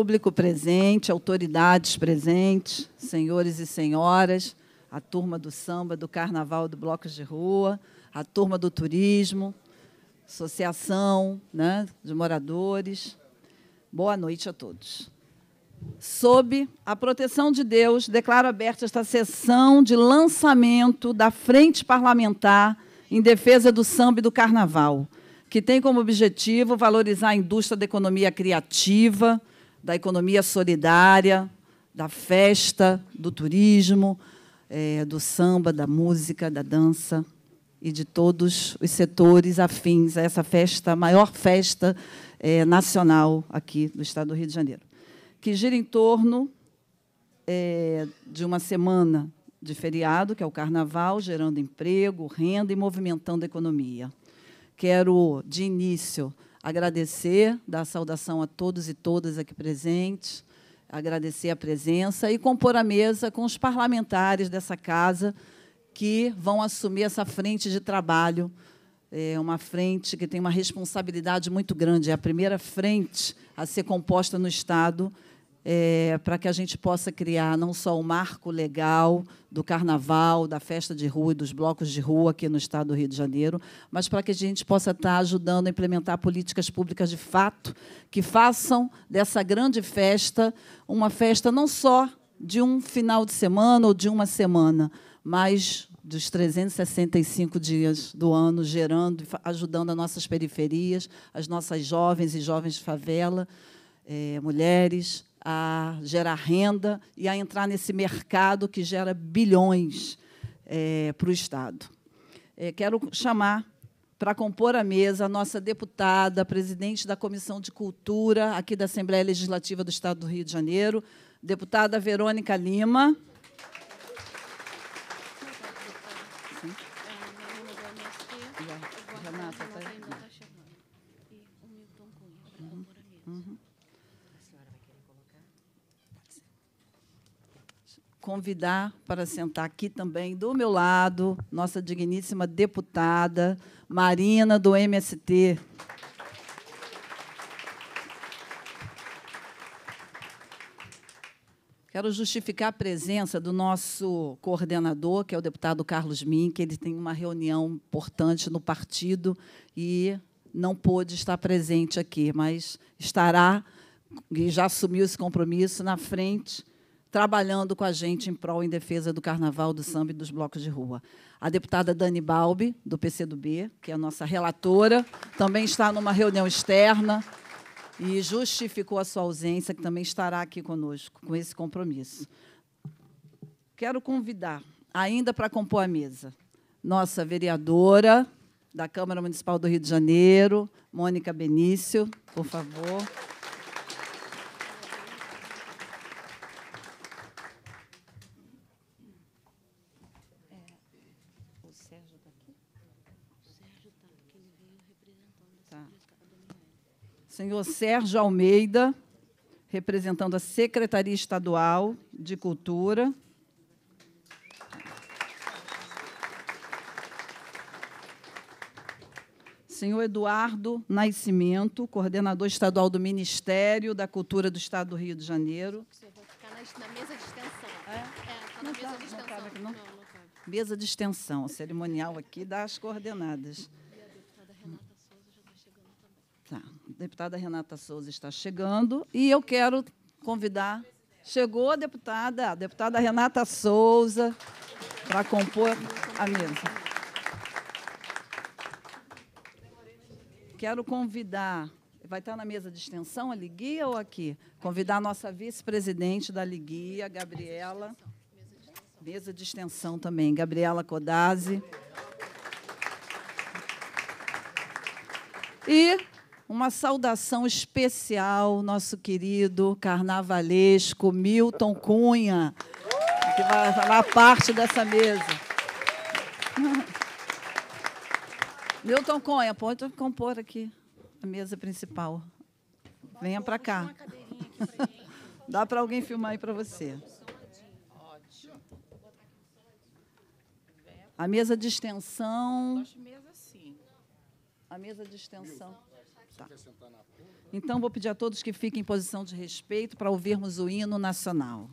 público presente, autoridades presentes, senhores e senhoras, a turma do samba, do carnaval, do blocos de rua, a turma do turismo, associação né, de moradores. Boa noite a todos. Sob a proteção de Deus, declaro aberta esta sessão de lançamento da Frente Parlamentar em defesa do samba e do carnaval, que tem como objetivo valorizar a indústria da economia criativa, da economia solidária, da festa, do turismo, é, do samba, da música, da dança e de todos os setores afins a essa festa, a maior festa é, nacional aqui do Estado do Rio de Janeiro, que gira em torno é, de uma semana de feriado, que é o Carnaval, gerando emprego, renda e movimentando a economia. Quero, de início, agradecer, dar saudação a todos e todas aqui presentes, agradecer a presença e compor a mesa com os parlamentares dessa casa que vão assumir essa frente de trabalho, é uma frente que tem uma responsabilidade muito grande, é a primeira frente a ser composta no Estado é, para que a gente possa criar não só o marco legal do carnaval, da festa de rua e dos blocos de rua aqui no estado do Rio de Janeiro, mas para que a gente possa estar tá ajudando a implementar políticas públicas de fato que façam dessa grande festa uma festa não só de um final de semana ou de uma semana, mas dos 365 dias do ano, gerando, ajudando as nossas periferias, as nossas jovens e jovens de favela, é, mulheres, a gerar renda e a entrar nesse mercado que gera bilhões é, para o Estado. É, quero chamar para compor a mesa a nossa deputada, presidente da Comissão de Cultura aqui da Assembleia Legislativa do Estado do Rio de Janeiro, deputada Verônica Lima. convidar para sentar aqui também, do meu lado, nossa digníssima deputada Marina, do MST. Quero justificar a presença do nosso coordenador, que é o deputado Carlos Mink que ele tem uma reunião importante no partido e não pôde estar presente aqui, mas estará e já assumiu esse compromisso na frente trabalhando com a gente em prol em defesa do carnaval, do samba e dos blocos de rua. A deputada Dani Balbi, do PCdoB, que é a nossa relatora, também está numa reunião externa e justificou a sua ausência, que também estará aqui conosco, com esse compromisso. Quero convidar, ainda para compor a mesa, nossa vereadora da Câmara Municipal do Rio de Janeiro, Mônica Benício, por favor. senhor Sérgio Almeida, representando a Secretaria Estadual de Cultura. Senhor Eduardo Nascimento, coordenador estadual do Ministério da Cultura do Estado do Rio de Janeiro. Você vai ficar na, mesa de extensão. É? É, tá não, mesa, tá, de extensão. Tá, não, não, mesa de extensão, cerimonial aqui das coordenadas. deputada Renata Souza está chegando e eu quero convidar. Chegou a deputada, a deputada Renata Souza, para compor a mesa. Quero convidar, vai estar na mesa de extensão a Liguia ou aqui? Convidar a nossa vice-presidente da Liguia, Gabriela. Mesa de extensão também, Gabriela Codazzi. E uma saudação especial, nosso querido carnavalesco Milton Cunha, que vai falar parte dessa mesa. Milton Cunha, pode compor aqui a mesa principal. Venha para cá. Dá para alguém filmar aí para você. A mesa de extensão. A mesa de extensão. Tá. Então, vou pedir a todos que fiquem em posição de respeito para ouvirmos o hino nacional.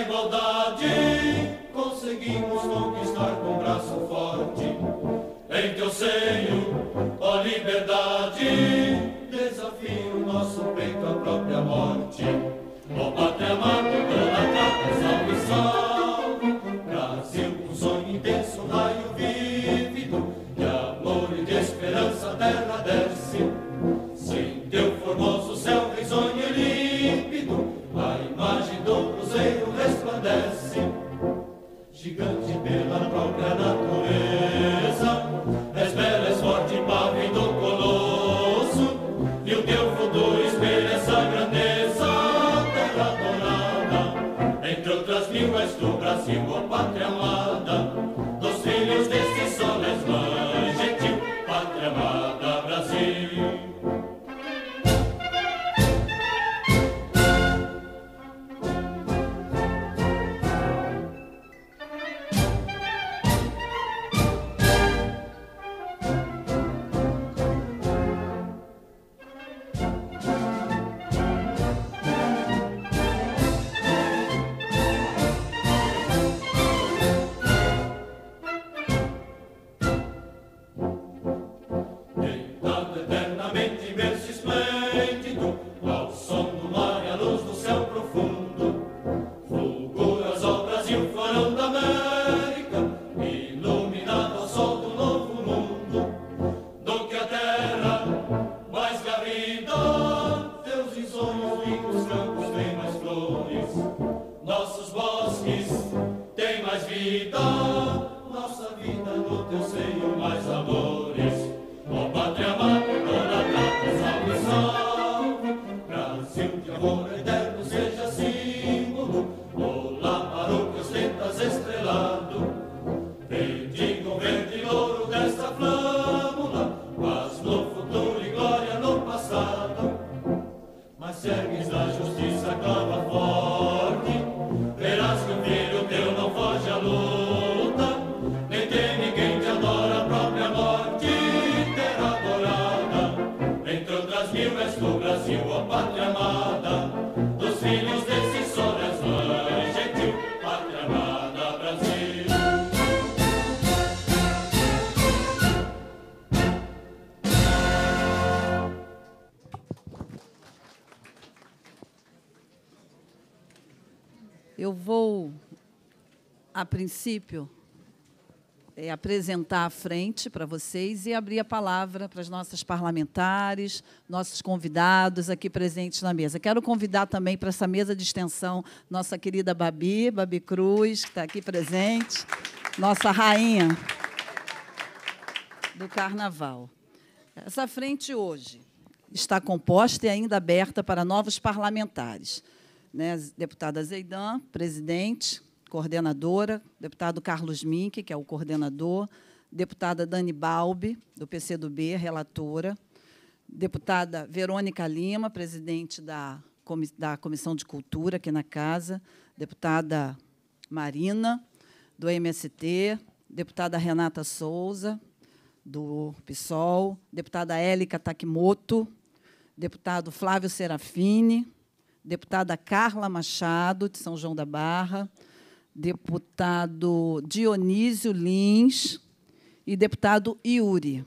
igualdade conseguimos conquistar com braço forte princípio, é apresentar à frente para vocês e abrir a palavra para as nossas parlamentares, nossos convidados aqui presentes na mesa. Quero convidar também para essa mesa de extensão nossa querida Babi, Babi Cruz, que está aqui presente, nossa rainha do carnaval. Essa frente hoje está composta e ainda aberta para novos parlamentares. Né? Deputada Zeidan, presidente, coordenadora, deputado Carlos Mink, que é o coordenador, deputada Dani Balbi, do PCdoB, relatora, deputada Verônica Lima, presidente da, da Comissão de Cultura aqui na Casa, deputada Marina, do MST, deputada Renata Souza, do PSOL, deputada Élica Takimoto, deputado Flávio Serafini, deputada Carla Machado, de São João da Barra, deputado Dionísio Lins e deputado Iuri.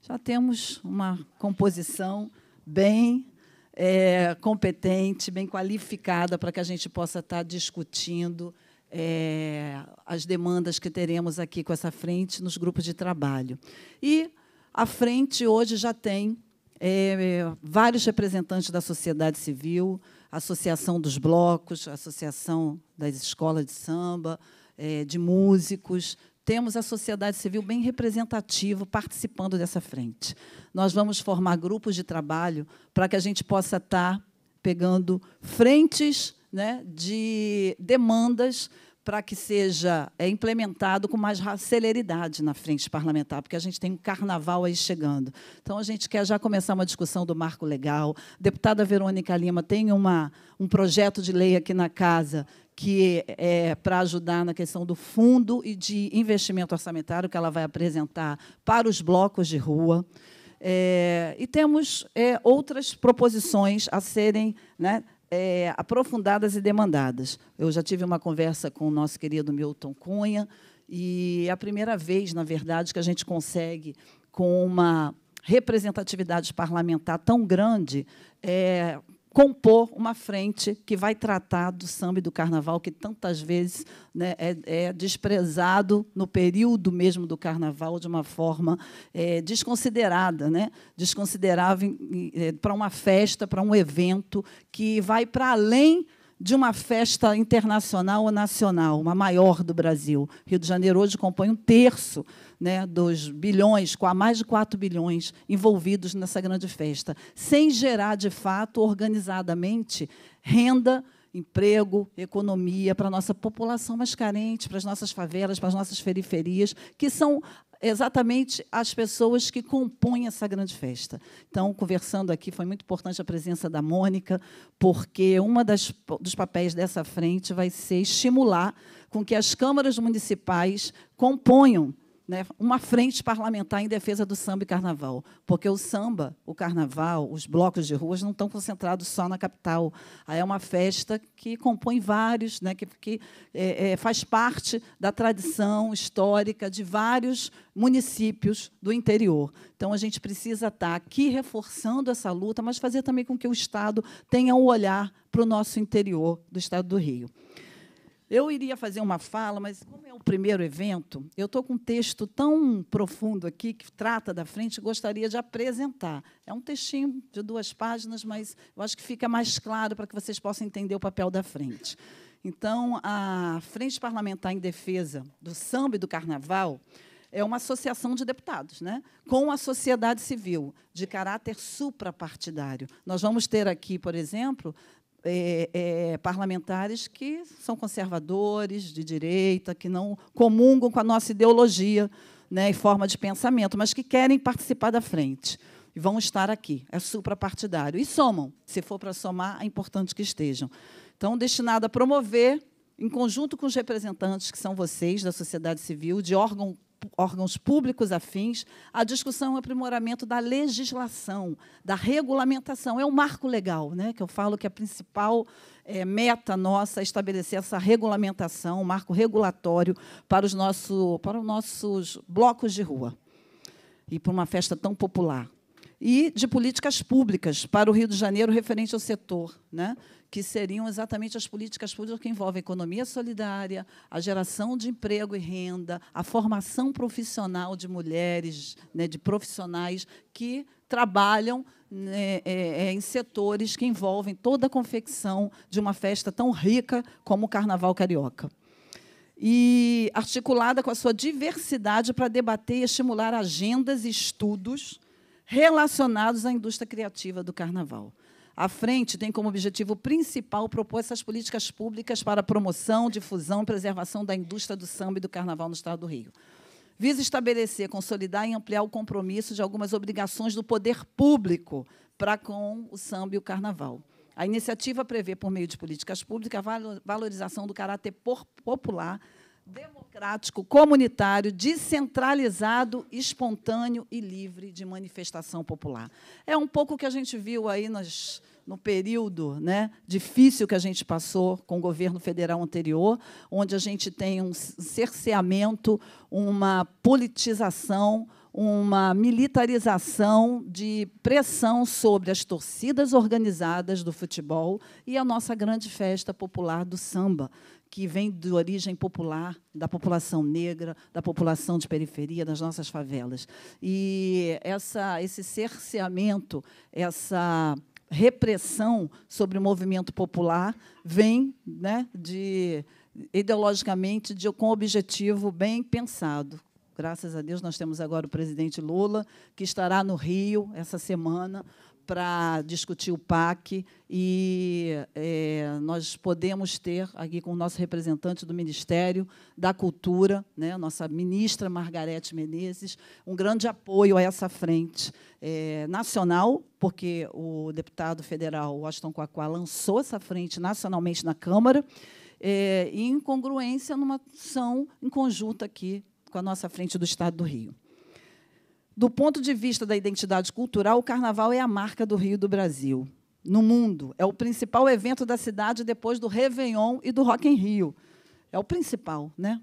Já temos uma composição bem é, competente, bem qualificada para que a gente possa estar discutindo é, as demandas que teremos aqui com essa frente nos grupos de trabalho. E a frente hoje já tem é, vários representantes da sociedade civil, Associação dos Blocos, Associação das Escolas de Samba, é, de Músicos. Temos a sociedade civil bem representativa participando dessa frente. Nós vamos formar grupos de trabalho para que a gente possa estar tá pegando frentes né, de demandas para que seja é implementado com mais celeridade na frente parlamentar, porque a gente tem um carnaval aí chegando. Então, a gente quer já começar uma discussão do marco legal. A deputada Verônica Lima tem uma, um projeto de lei aqui na casa que é para ajudar na questão do fundo e de investimento orçamentário que ela vai apresentar para os blocos de rua. É, e temos é, outras proposições a serem né, é, aprofundadas e demandadas. Eu já tive uma conversa com o nosso querido Milton Cunha, e é a primeira vez, na verdade, que a gente consegue, com uma representatividade parlamentar tão grande, é, compor uma frente que vai tratar do samba e do carnaval, que tantas vezes né, é, é, desprezado no período mesmo do carnaval de uma forma é, desconsiderada, né? desconsiderável é, para uma festa, para um evento que vai para além de uma festa internacional ou nacional, uma maior do Brasil. Rio de Janeiro hoje compõe um terço né, dos bilhões, com mais de 4 bilhões envolvidos nessa grande festa, sem gerar, de fato, organizadamente, renda emprego, economia para a nossa população mais carente, para as nossas favelas, para as nossas periferias, que são exatamente as pessoas que compõem essa grande festa. Então, conversando aqui, foi muito importante a presença da Mônica, porque uma das, dos papéis dessa frente vai ser estimular com que as câmaras municipais componham né, uma frente parlamentar em defesa do samba e carnaval, porque o samba, o carnaval, os blocos de ruas não estão concentrados só na capital. Aí é uma festa que compõe vários, né, que, que é, é, faz parte da tradição histórica de vários municípios do interior. Então, a gente precisa estar aqui reforçando essa luta, mas fazer também com que o Estado tenha um olhar para o nosso interior do Estado do Rio. Eu iria fazer uma fala, mas como é o primeiro evento, eu estou com um texto tão profundo aqui que trata da frente, gostaria de apresentar. É um textinho de duas páginas, mas eu acho que fica mais claro para que vocês possam entender o papel da frente. Então, a Frente Parlamentar em Defesa do Samba e do Carnaval é uma associação de deputados, né? com a sociedade civil, de caráter suprapartidário. Nós vamos ter aqui, por exemplo, é, é, parlamentares que são conservadores, de direita, que não comungam com a nossa ideologia né, e forma de pensamento, mas que querem participar da frente. E vão estar aqui, é suprapartidário. E somam, se for para somar, é importante que estejam. Então, destinado a promover, em conjunto com os representantes, que são vocês, da sociedade civil, de órgão órgãos públicos afins, a discussão e aprimoramento da legislação, da regulamentação. É o um marco legal, né, que eu falo que a principal é, meta nossa é estabelecer essa regulamentação, um marco regulatório para os, nosso, para os nossos blocos de rua e para uma festa tão popular e de políticas públicas para o Rio de Janeiro referente ao setor, né? que seriam exatamente as políticas públicas que envolvem a economia solidária, a geração de emprego e renda, a formação profissional de mulheres, né, de profissionais que trabalham né, é, é em setores que envolvem toda a confecção de uma festa tão rica como o Carnaval Carioca e articulada com a sua diversidade para debater e estimular agendas e estudos relacionados à indústria criativa do carnaval. A frente tem como objetivo principal propor essas políticas públicas para a promoção, difusão e preservação da indústria do samba e do carnaval no estado do Rio. Visa estabelecer, consolidar e ampliar o compromisso de algumas obrigações do poder público para com o samba e o carnaval. A iniciativa prevê, por meio de políticas públicas, a valorização do caráter popular democrático, comunitário, descentralizado, espontâneo e livre de manifestação popular. É um pouco o que a gente viu aí nas, no período né, difícil que a gente passou com o governo federal anterior, onde a gente tem um cerceamento, uma politização, uma militarização de pressão sobre as torcidas organizadas do futebol e a nossa grande festa popular do samba, que vem de origem popular, da população negra, da população de periferia, das nossas favelas. E essa, esse cerceamento, essa repressão sobre o movimento popular vem né, de ideologicamente de, com objetivo bem pensado, Graças a Deus, nós temos agora o presidente Lula, que estará no Rio essa semana para discutir o PAC e é, nós podemos ter aqui com o nosso representante do Ministério da Cultura, né, nossa ministra Margarete Menezes, um grande apoio a essa frente é, nacional, porque o deputado federal Washington Quaquá lançou essa frente nacionalmente na Câmara, é, em congruência numa ação em conjunto aqui com a nossa frente do Estado do Rio. Do ponto de vista da identidade cultural, o carnaval é a marca do Rio do Brasil. No mundo, é o principal evento da cidade depois do Réveillon e do Rock em Rio. É o principal, né?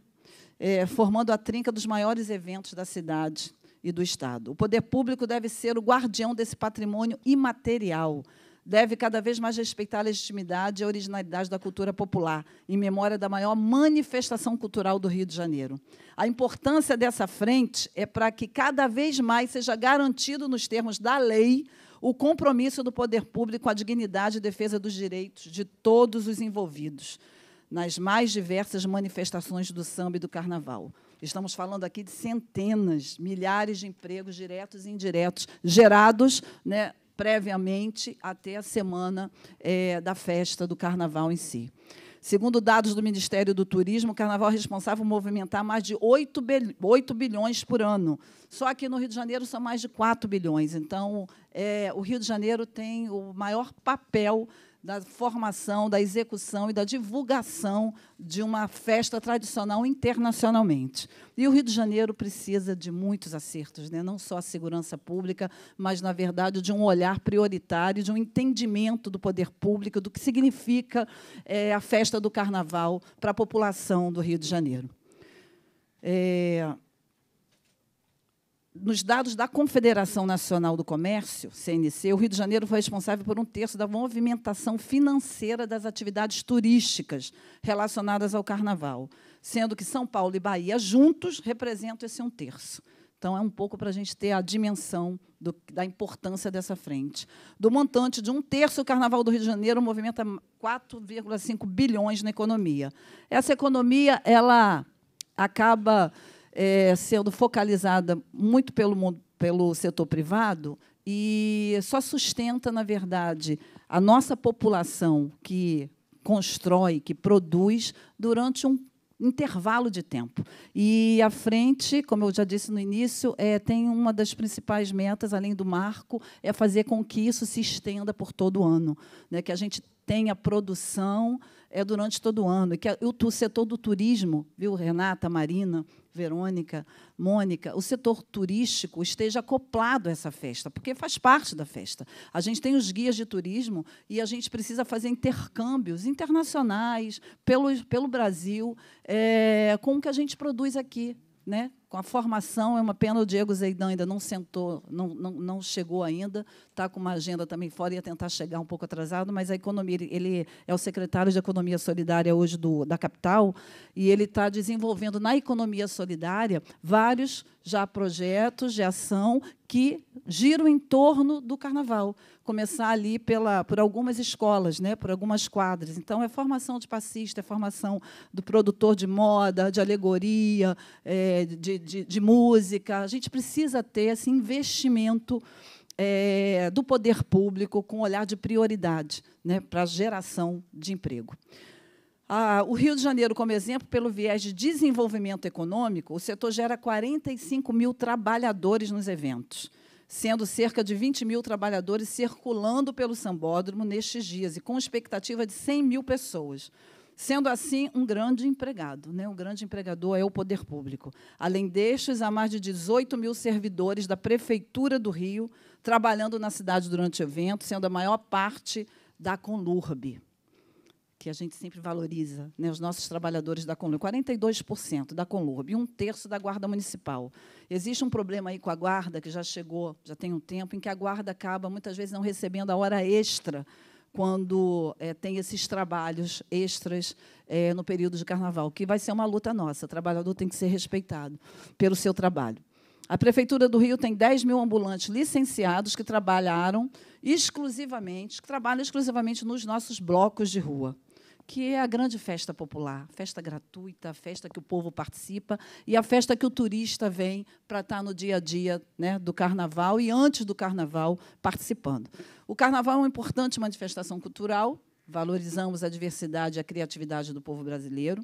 É, formando a trinca dos maiores eventos da cidade e do Estado. O poder público deve ser o guardião desse patrimônio imaterial, deve cada vez mais respeitar a legitimidade e a originalidade da cultura popular, em memória da maior manifestação cultural do Rio de Janeiro. A importância dessa frente é para que cada vez mais seja garantido, nos termos da lei, o compromisso do poder público com a dignidade e defesa dos direitos de todos os envolvidos, nas mais diversas manifestações do samba e do carnaval. Estamos falando aqui de centenas, milhares de empregos diretos e indiretos gerados né, previamente até a semana é, da festa do carnaval em si. Segundo dados do Ministério do Turismo, o carnaval é responsável por movimentar mais de 8, bil 8 bilhões por ano. Só que no Rio de Janeiro são mais de 4 bilhões. Então, é, o Rio de Janeiro tem o maior papel da formação, da execução e da divulgação de uma festa tradicional internacionalmente. E o Rio de Janeiro precisa de muitos acertos, né? não só a segurança pública, mas, na verdade, de um olhar prioritário, de um entendimento do poder público, do que significa é, a festa do Carnaval para a população do Rio de Janeiro. É nos dados da Confederação Nacional do Comércio, CNC, o Rio de Janeiro foi responsável por um terço da movimentação financeira das atividades turísticas relacionadas ao Carnaval, sendo que São Paulo e Bahia juntos representam esse um terço. Então, é um pouco para a gente ter a dimensão do, da importância dessa frente. Do montante de um terço, o Carnaval do Rio de Janeiro movimenta 4,5 bilhões na economia. Essa economia ela acaba é, sendo focalizada muito pelo, mundo, pelo setor privado e só sustenta, na verdade, a nossa população que constrói, que produz durante um intervalo de tempo. E a frente, como eu já disse no início, é, tem uma das principais metas, além do marco, é fazer com que isso se estenda por todo o ano, né? que a gente tenha produção é, durante todo o ano, e que a, o, o setor do turismo, viu, Renata, Marina, Verônica, Mônica, o setor turístico esteja acoplado a essa festa, porque faz parte da festa. A gente tem os guias de turismo e a gente precisa fazer intercâmbios internacionais pelo, pelo Brasil é, com o que a gente produz aqui né, com a formação, é uma pena o Diego Zeidão ainda não sentou, não, não, não chegou ainda, está com uma agenda também fora, ia tentar chegar um pouco atrasado, mas a economia, ele é o secretário de Economia Solidária hoje do, da capital, e ele está desenvolvendo na economia solidária vários já projetos de ação que giram em torno do carnaval começar ali pela, por algumas escolas, né, por algumas quadras. Então, é formação de passista, é formação do produtor de moda, de alegoria, é, de, de, de, música. A gente precisa ter esse investimento é, do poder público com olhar de prioridade né, para a geração de emprego. Ah, o Rio de Janeiro, como exemplo, pelo viés de desenvolvimento econômico, o setor gera 45 mil trabalhadores nos eventos sendo cerca de 20 mil trabalhadores circulando pelo sambódromo nestes dias e com expectativa de 100 mil pessoas. Sendo assim, um grande empregado, né? um grande empregador é o poder público. Além destes, há mais de 18 mil servidores da Prefeitura do Rio trabalhando na cidade durante o evento, sendo a maior parte da Conurb que a gente sempre valoriza, né, os nossos trabalhadores da Conlurb, 42% da e um terço da Guarda Municipal. Existe um problema aí com a Guarda, que já chegou, já tem um tempo, em que a Guarda acaba, muitas vezes, não recebendo a hora extra quando é, tem esses trabalhos extras é, no período de carnaval, que vai ser uma luta nossa. O trabalhador tem que ser respeitado pelo seu trabalho. A Prefeitura do Rio tem 10 mil ambulantes licenciados que trabalharam exclusivamente, que trabalham exclusivamente nos nossos blocos de rua que é a grande festa popular, festa gratuita, festa que o povo participa e a festa que o turista vem para estar tá no dia a dia né, do carnaval e antes do carnaval participando. O carnaval é uma importante manifestação cultural, valorizamos a diversidade e a criatividade do povo brasileiro,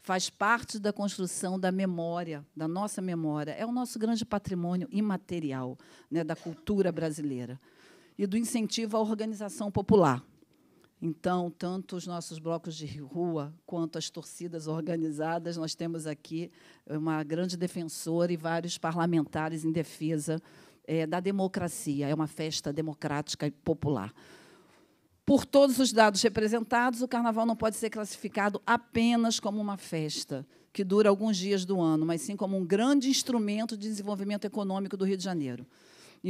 faz parte da construção da memória, da nossa memória, é o nosso grande patrimônio imaterial né, da cultura brasileira e do incentivo à organização popular então, tanto os nossos blocos de rua quanto as torcidas organizadas, nós temos aqui eh, uma grande defensora e vários parlamentares em defesa é, da democracia. É uma festa democrática e popular. Por todos os dados representados, o carnaval não pode ser classificado apenas como uma festa que dura alguns dias do ano, mas sim como um grande instrumento de desenvolvimento econômico do Rio de Janeiro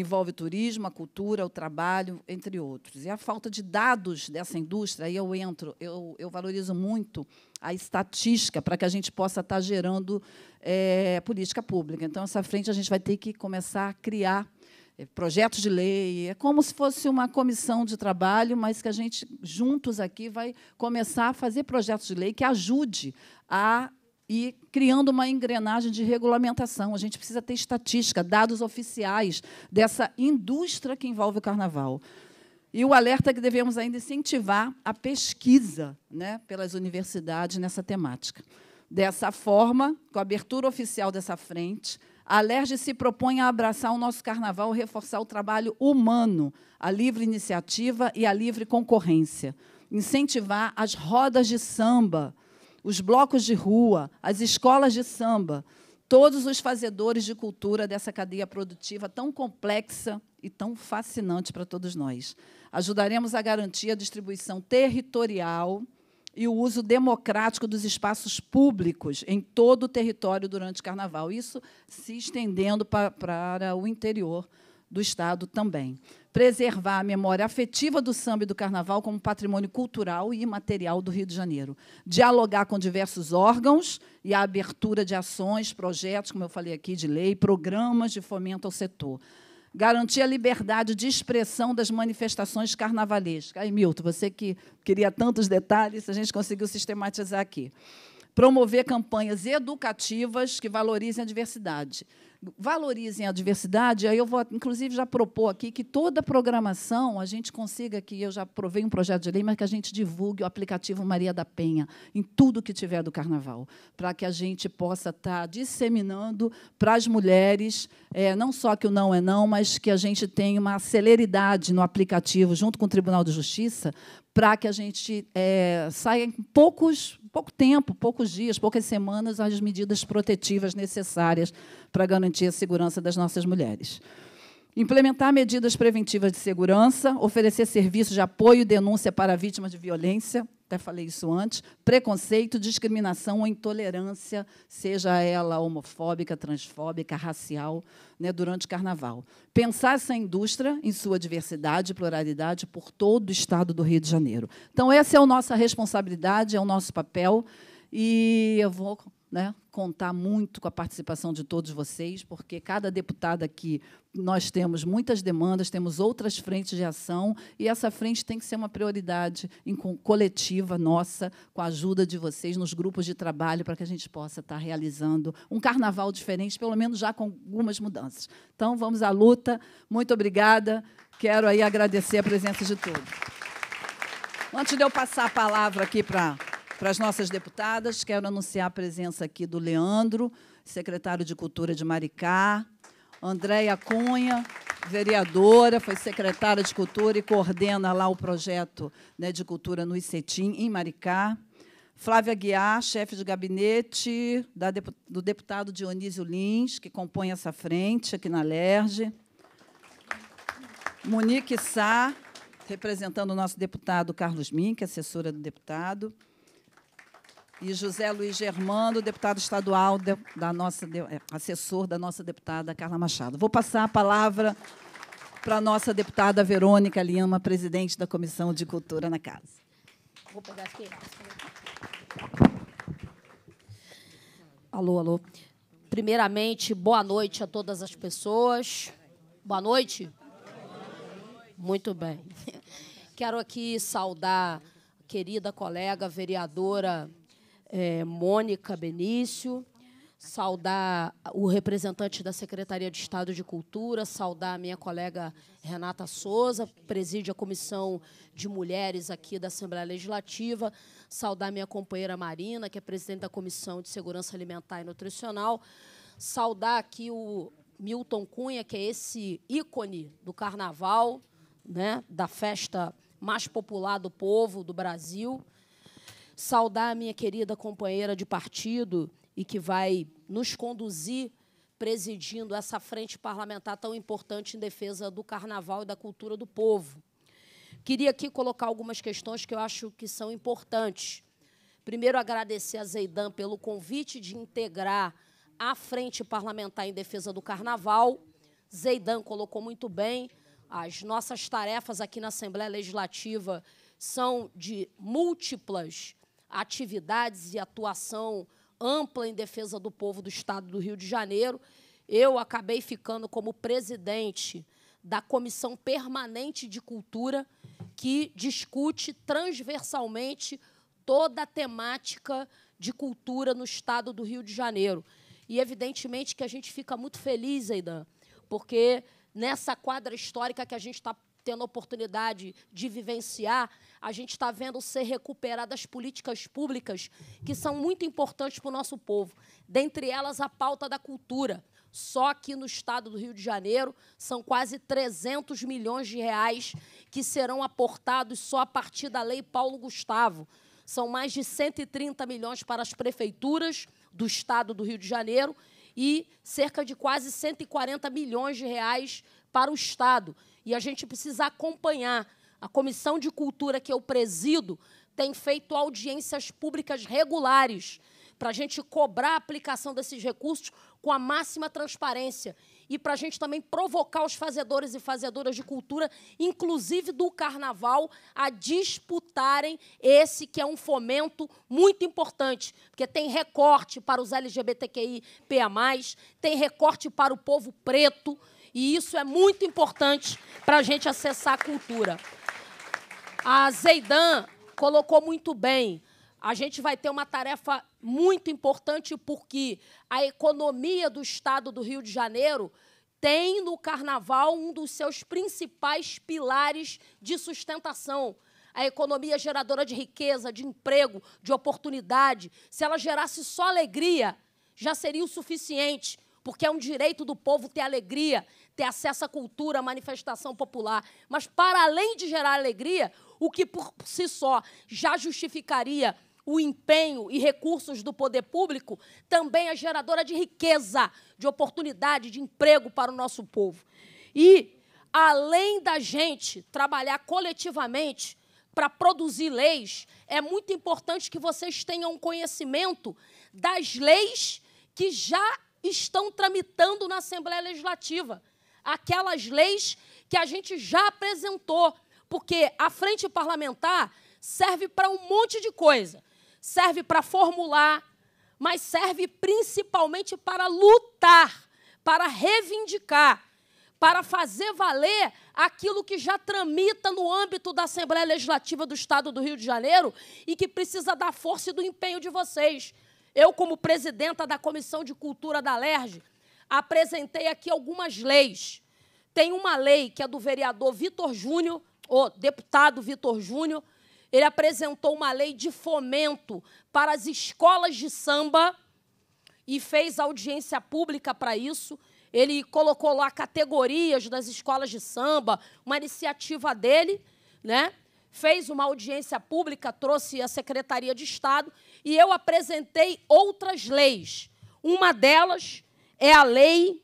envolve turismo, a cultura, o trabalho, entre outros. E a falta de dados dessa indústria, aí eu entro, eu, eu valorizo muito a estatística para que a gente possa estar tá gerando é, política pública. Então, essa frente a gente vai ter que começar a criar eh, projetos de lei. É como se fosse uma comissão de trabalho, mas que a gente, juntos aqui, vai começar a fazer projetos de lei que ajude a e criando uma engrenagem de regulamentação. A gente precisa ter estatística, dados oficiais dessa indústria que envolve o carnaval. E o alerta é que devemos ainda incentivar a pesquisa né, pelas universidades nessa temática. Dessa forma, com a abertura oficial dessa frente, a Alerge se propõe a abraçar o nosso carnaval e reforçar o trabalho humano, a livre iniciativa e a livre concorrência. Incentivar as rodas de samba, os blocos de rua, as escolas de samba, todos os fazedores de cultura dessa cadeia produtiva tão complexa e tão fascinante para todos nós. Ajudaremos a garantir a distribuição territorial e o uso democrático dos espaços públicos em todo o território durante o carnaval. Isso se estendendo para, para o interior do Estado também. Preservar a memória afetiva do samba e do carnaval como patrimônio cultural e imaterial do Rio de Janeiro. Dialogar com diversos órgãos e a abertura de ações, projetos, como eu falei aqui, de lei, programas de fomento ao setor. Garantir a liberdade de expressão das manifestações carnavalescas. Aí, Milton, você que queria tantos detalhes, a gente conseguiu sistematizar aqui promover campanhas educativas que valorizem a diversidade valorizem a diversidade. Aí eu vou, inclusive, já propor aqui que toda programação a gente consiga que eu já provei um projeto de lei, mas que a gente divulgue o aplicativo Maria da Penha em tudo que tiver do Carnaval, para que a gente possa estar tá disseminando para as mulheres é, não só que o não é não, mas que a gente tenha uma celeridade no aplicativo junto com o Tribunal de Justiça para que a gente é, saia em poucos, pouco tempo, poucos dias, poucas semanas, as medidas protetivas necessárias para garantir a segurança das nossas mulheres. Implementar medidas preventivas de segurança, oferecer serviços de apoio e denúncia para vítimas de violência, até falei isso antes, preconceito, discriminação ou intolerância, seja ela homofóbica, transfóbica, racial, né, durante o carnaval. Pensar essa indústria em sua diversidade e pluralidade por todo o estado do Rio de Janeiro. Então, essa é a nossa responsabilidade, é o nosso papel. E eu vou né, contar muito com a participação de todos vocês, porque cada deputada aqui nós temos muitas demandas, temos outras frentes de ação e essa frente tem que ser uma prioridade em, coletiva nossa, com a ajuda de vocês nos grupos de trabalho para que a gente possa estar realizando um carnaval diferente, pelo menos já com algumas mudanças. Então vamos à luta. Muito obrigada. Quero aí agradecer a presença de todos. Antes de eu passar a palavra aqui para para as nossas deputadas. Quero anunciar a presença aqui do Leandro, secretário de Cultura de Maricá, Andréia Cunha, vereadora, foi secretária de Cultura e coordena lá o projeto né, de cultura no Icetim, em Maricá. Flávia Guiar, chefe de gabinete da, do deputado Dionísio Lins, que compõe essa frente aqui na LERJ. Monique Sá, representando o nosso deputado Carlos Mink, é assessora do deputado e José Luiz Germando, deputado estadual de, da nossa de, é, assessor da nossa deputada Carla Machado. Vou passar a palavra para a nossa deputada Verônica Lima, presidente da Comissão de Cultura na Casa. Vou pegar aqui. Alô, alô. Primeiramente, boa noite a todas as pessoas. Boa noite. Muito bem. Quero aqui saudar a querida colega vereadora é, Mônica Benício, saudar o representante da Secretaria de Estado de Cultura, saudar a minha colega Renata Souza, preside a Comissão de Mulheres aqui da Assembleia Legislativa, saudar minha companheira Marina, que é presidente da Comissão de Segurança Alimentar e Nutricional, saudar aqui o Milton Cunha, que é esse ícone do carnaval, né, da festa mais popular do povo do Brasil, saudar a minha querida companheira de partido e que vai nos conduzir presidindo essa frente parlamentar tão importante em defesa do carnaval e da cultura do povo. Queria aqui colocar algumas questões que eu acho que são importantes. Primeiro, agradecer a Zeidan pelo convite de integrar a Frente Parlamentar em Defesa do Carnaval. Zeidan colocou muito bem, as nossas tarefas aqui na Assembleia Legislativa são de múltiplas atividades e atuação ampla em defesa do povo do Estado do Rio de Janeiro. Eu acabei ficando como presidente da Comissão Permanente de Cultura, que discute transversalmente toda a temática de cultura no Estado do Rio de Janeiro. E, evidentemente, que a gente fica muito feliz, Aidan, porque nessa quadra histórica que a gente está tendo a oportunidade de vivenciar, a gente está vendo ser recuperadas políticas públicas que são muito importantes para o nosso povo, dentre elas a pauta da cultura. Só aqui no estado do Rio de Janeiro são quase 300 milhões de reais que serão aportados só a partir da Lei Paulo Gustavo. São mais de 130 milhões para as prefeituras do estado do Rio de Janeiro e cerca de quase 140 milhões de reais para o estado. E a gente precisa acompanhar a Comissão de Cultura que eu presido tem feito audiências públicas regulares para a gente cobrar a aplicação desses recursos com a máxima transparência e para a gente também provocar os fazedores e fazedoras de cultura, inclusive do carnaval, a disputarem esse que é um fomento muito importante, porque tem recorte para os LGBTQIPA+, tem recorte para o povo preto, e isso é muito importante para a gente acessar a cultura. A Zeidan colocou muito bem. A gente vai ter uma tarefa muito importante porque a economia do estado do Rio de Janeiro tem no carnaval um dos seus principais pilares de sustentação. A economia geradora de riqueza, de emprego, de oportunidade. Se ela gerasse só alegria, já seria o suficiente porque é um direito do povo ter alegria, ter acesso à cultura, à manifestação popular. Mas, para além de gerar alegria, o que por si só já justificaria o empenho e recursos do poder público, também é geradora de riqueza, de oportunidade, de emprego para o nosso povo. E, além da gente trabalhar coletivamente para produzir leis, é muito importante que vocês tenham conhecimento das leis que já estão tramitando na Assembleia Legislativa. Aquelas leis que a gente já apresentou, porque a frente parlamentar serve para um monte de coisa. Serve para formular, mas serve principalmente para lutar, para reivindicar, para fazer valer aquilo que já tramita no âmbito da Assembleia Legislativa do Estado do Rio de Janeiro e que precisa da força e do empenho de vocês. Eu, como presidenta da Comissão de Cultura da LERJ, apresentei aqui algumas leis. Tem uma lei que é do vereador Vitor Júnior, o deputado Vitor Júnior, ele apresentou uma lei de fomento para as escolas de samba e fez audiência pública para isso. Ele colocou lá categorias das escolas de samba, uma iniciativa dele, né? fez uma audiência pública, trouxe a Secretaria de Estado e eu apresentei outras leis. Uma delas é a lei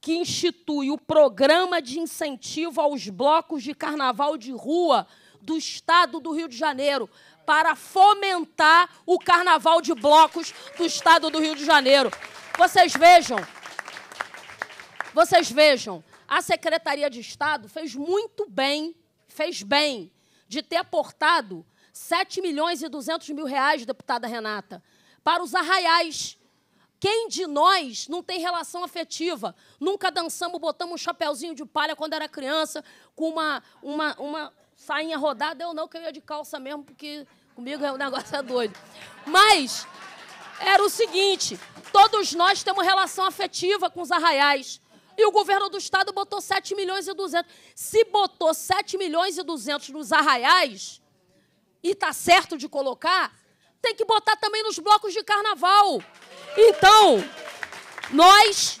que institui o programa de incentivo aos blocos de carnaval de rua do Estado do Rio de Janeiro para fomentar o carnaval de blocos do Estado do Rio de Janeiro. Vocês vejam, vocês vejam, a Secretaria de Estado fez muito bem, fez bem de ter aportado 7 milhões e 200 mil reais, deputada Renata, para os arraiais. Quem de nós não tem relação afetiva? Nunca dançamos, botamos um chapéuzinho de palha quando era criança, com uma, uma, uma sainha rodada. Eu não, que eu ia de calça mesmo, porque comigo o é negócio é doido. Mas era o seguinte: todos nós temos relação afetiva com os arraiais. E o governo do estado botou 7 milhões e 200. Se botou 7 milhões e 200 nos arraiais, e está certo de colocar, tem que botar também nos blocos de carnaval. Então, nós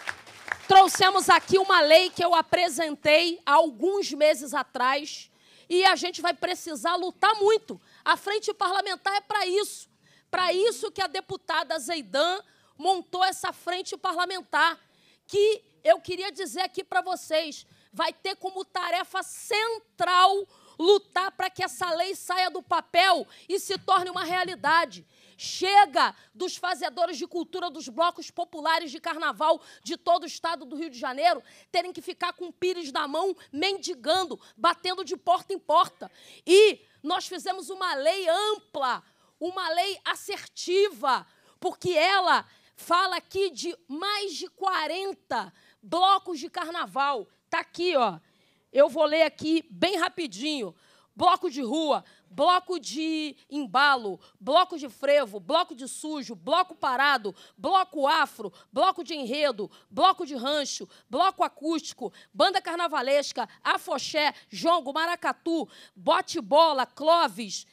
trouxemos aqui uma lei que eu apresentei há alguns meses atrás e a gente vai precisar lutar muito. A frente parlamentar é para isso. Para isso que a deputada Zeidan montou essa frente parlamentar que eu queria dizer aqui para vocês, vai ter como tarefa central lutar para que essa lei saia do papel e se torne uma realidade. Chega dos fazedores de cultura dos blocos populares de carnaval de todo o estado do Rio de Janeiro terem que ficar com pires na mão, mendigando, batendo de porta em porta. E nós fizemos uma lei ampla, uma lei assertiva, porque ela fala aqui de mais de 40 Blocos de carnaval, tá aqui, ó. Eu vou ler aqui bem rapidinho. Bloco de rua, bloco de embalo, bloco de frevo, bloco de sujo, bloco parado, bloco afro, bloco de enredo, bloco de rancho, bloco acústico, banda carnavalesca, afoxé, jongo, maracatu, bote-bola, cloves,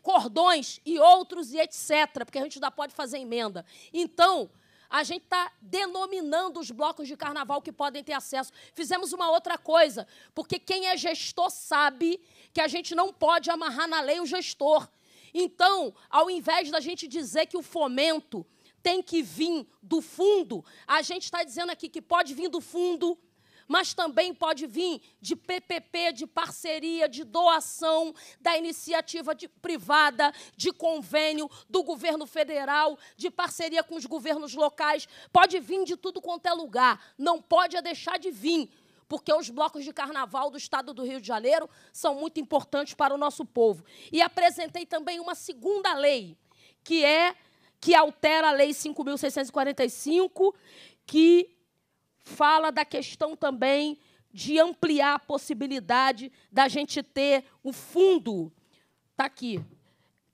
cordões e outros e etc, porque a gente ainda pode fazer emenda. Então, a gente está denominando os blocos de carnaval que podem ter acesso. Fizemos uma outra coisa, porque quem é gestor sabe que a gente não pode amarrar na lei o gestor. Então, ao invés da gente dizer que o fomento tem que vir do fundo, a gente está dizendo aqui que pode vir do fundo, mas também pode vir de PPP, de parceria, de doação, da iniciativa de, privada, de convênio, do governo federal, de parceria com os governos locais. Pode vir de tudo quanto é lugar, não pode é deixar de vir porque os blocos de carnaval do estado do Rio de Janeiro são muito importantes para o nosso povo. E apresentei também uma segunda lei, que é que altera a lei 5645, que fala da questão também de ampliar a possibilidade da gente ter o fundo. Está aqui.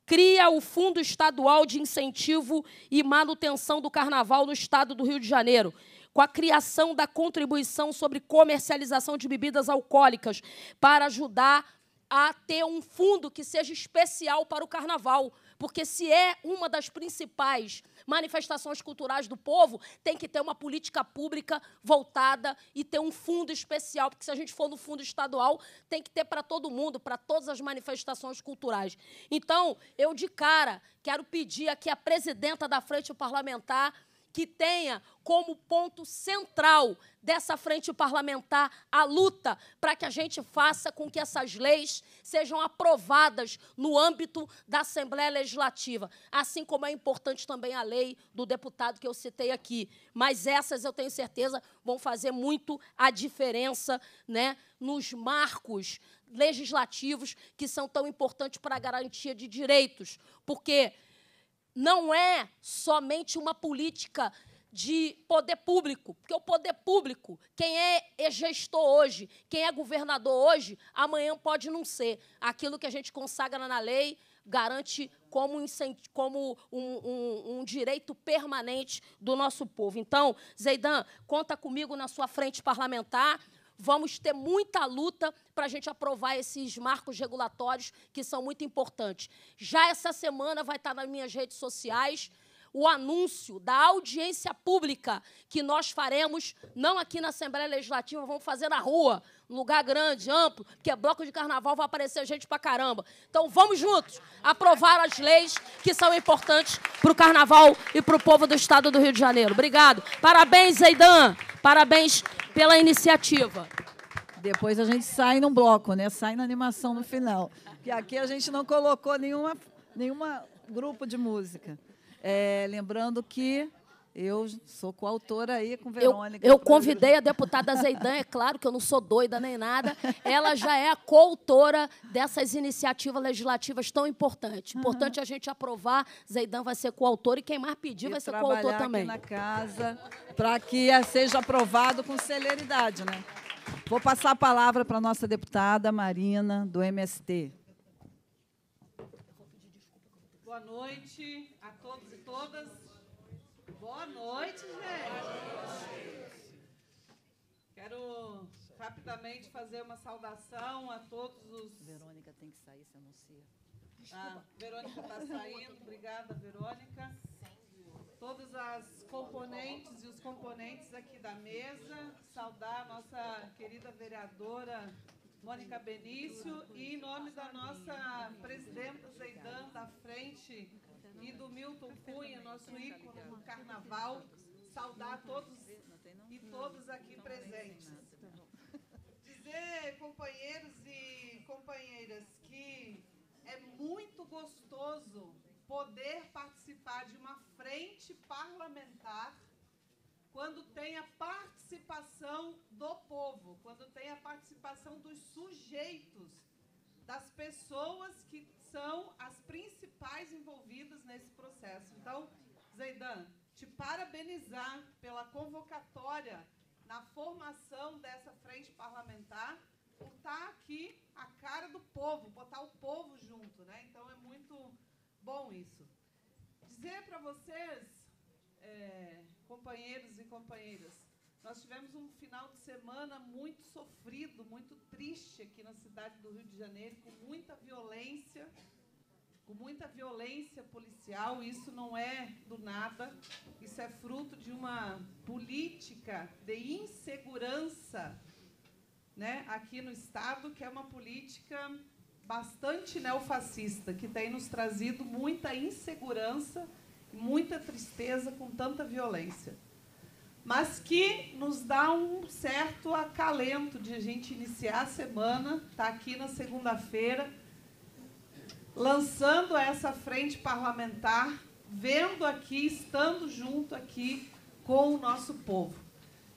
Cria o Fundo Estadual de Incentivo e Manutenção do Carnaval no Estado do Rio de Janeiro com a criação da contribuição sobre comercialização de bebidas alcoólicas, para ajudar a ter um fundo que seja especial para o carnaval. Porque se é uma das principais manifestações culturais do povo, tem que ter uma política pública voltada e ter um fundo especial, porque se a gente for no fundo estadual, tem que ter para todo mundo, para todas as manifestações culturais. Então, eu de cara quero pedir aqui à presidenta da Frente Parlamentar que tenha como ponto central dessa frente parlamentar a luta para que a gente faça com que essas leis sejam aprovadas no âmbito da Assembleia Legislativa, assim como é importante também a lei do deputado que eu citei aqui. Mas essas eu tenho certeza vão fazer muito a diferença, né, nos marcos legislativos que são tão importantes para a garantia de direitos, porque não é somente uma política de poder público, porque o poder público, quem é gestor hoje, quem é governador hoje, amanhã pode não ser. Aquilo que a gente consagra na lei garante como, como um, um, um, direito permanente do nosso povo. Então, Zeidan, conta comigo na sua frente parlamentar vamos ter muita luta para a gente aprovar esses marcos regulatórios que são muito importantes. Já essa semana vai estar tá nas minhas redes sociais o anúncio da audiência pública que nós faremos, não aqui na Assembleia Legislativa, vamos fazer na rua, lugar grande, amplo, porque é bloco de carnaval vai aparecer gente pra caramba. Então vamos juntos aprovar as leis que são importantes para o carnaval e para o povo do estado do Rio de Janeiro. Obrigado. Parabéns, Zeidan. Parabéns pela iniciativa. Depois a gente sai num bloco, né? Sai na animação no final. Porque aqui a gente não colocou nenhuma, nenhuma grupo de música. É, lembrando que eu sou coautora aí com Verônica. Eu, eu então. convidei a deputada Zeidan, é claro que eu não sou doida nem nada. Ela já é a coautora dessas iniciativas legislativas tão importantes. Importante uhum. a gente aprovar, Zeidan vai ser coautora e quem mais pedir e vai ser coautor também. Aqui na casa para que seja aprovado com celeridade, né? Vou passar a palavra para a nossa deputada Marina, do MST. Boa noite a todos e todas noite, gente. Quero rapidamente fazer uma saudação a todos os. Verônica tem que sair, se anuncia. Ah, Verônica está saindo. Obrigada, Verônica. Todas as componentes e os componentes aqui da mesa. Saudar a nossa querida vereadora Mônica Benício, e em nome da nossa presidenta Zeidan da frente e do Milton Cunha, nosso ícone do carnaval, saudar todos e todas aqui presentes. Dizer, companheiros e companheiras, que é muito gostoso poder participar de uma frente parlamentar quando tem a participação do povo, quando tem a participação dos sujeitos, das pessoas que são as principais envolvidas nesse processo. Então, Zeidan, te parabenizar pela convocatória na formação dessa frente parlamentar, por estar aqui a cara do povo, botar o povo junto, né? Então é muito bom isso. Dizer para vocês, é, companheiros e companheiras. Nós tivemos um final de semana muito sofrido, muito triste aqui na cidade do Rio de Janeiro, com muita violência, com muita violência policial. Isso não é do nada, isso é fruto de uma política de insegurança né, aqui no Estado, que é uma política bastante neofascista, que tem nos trazido muita insegurança muita tristeza com tanta violência, mas que nos dá um certo acalento de a gente iniciar a semana, tá aqui na segunda-feira, lançando essa frente parlamentar, vendo aqui, estando junto aqui com o nosso povo.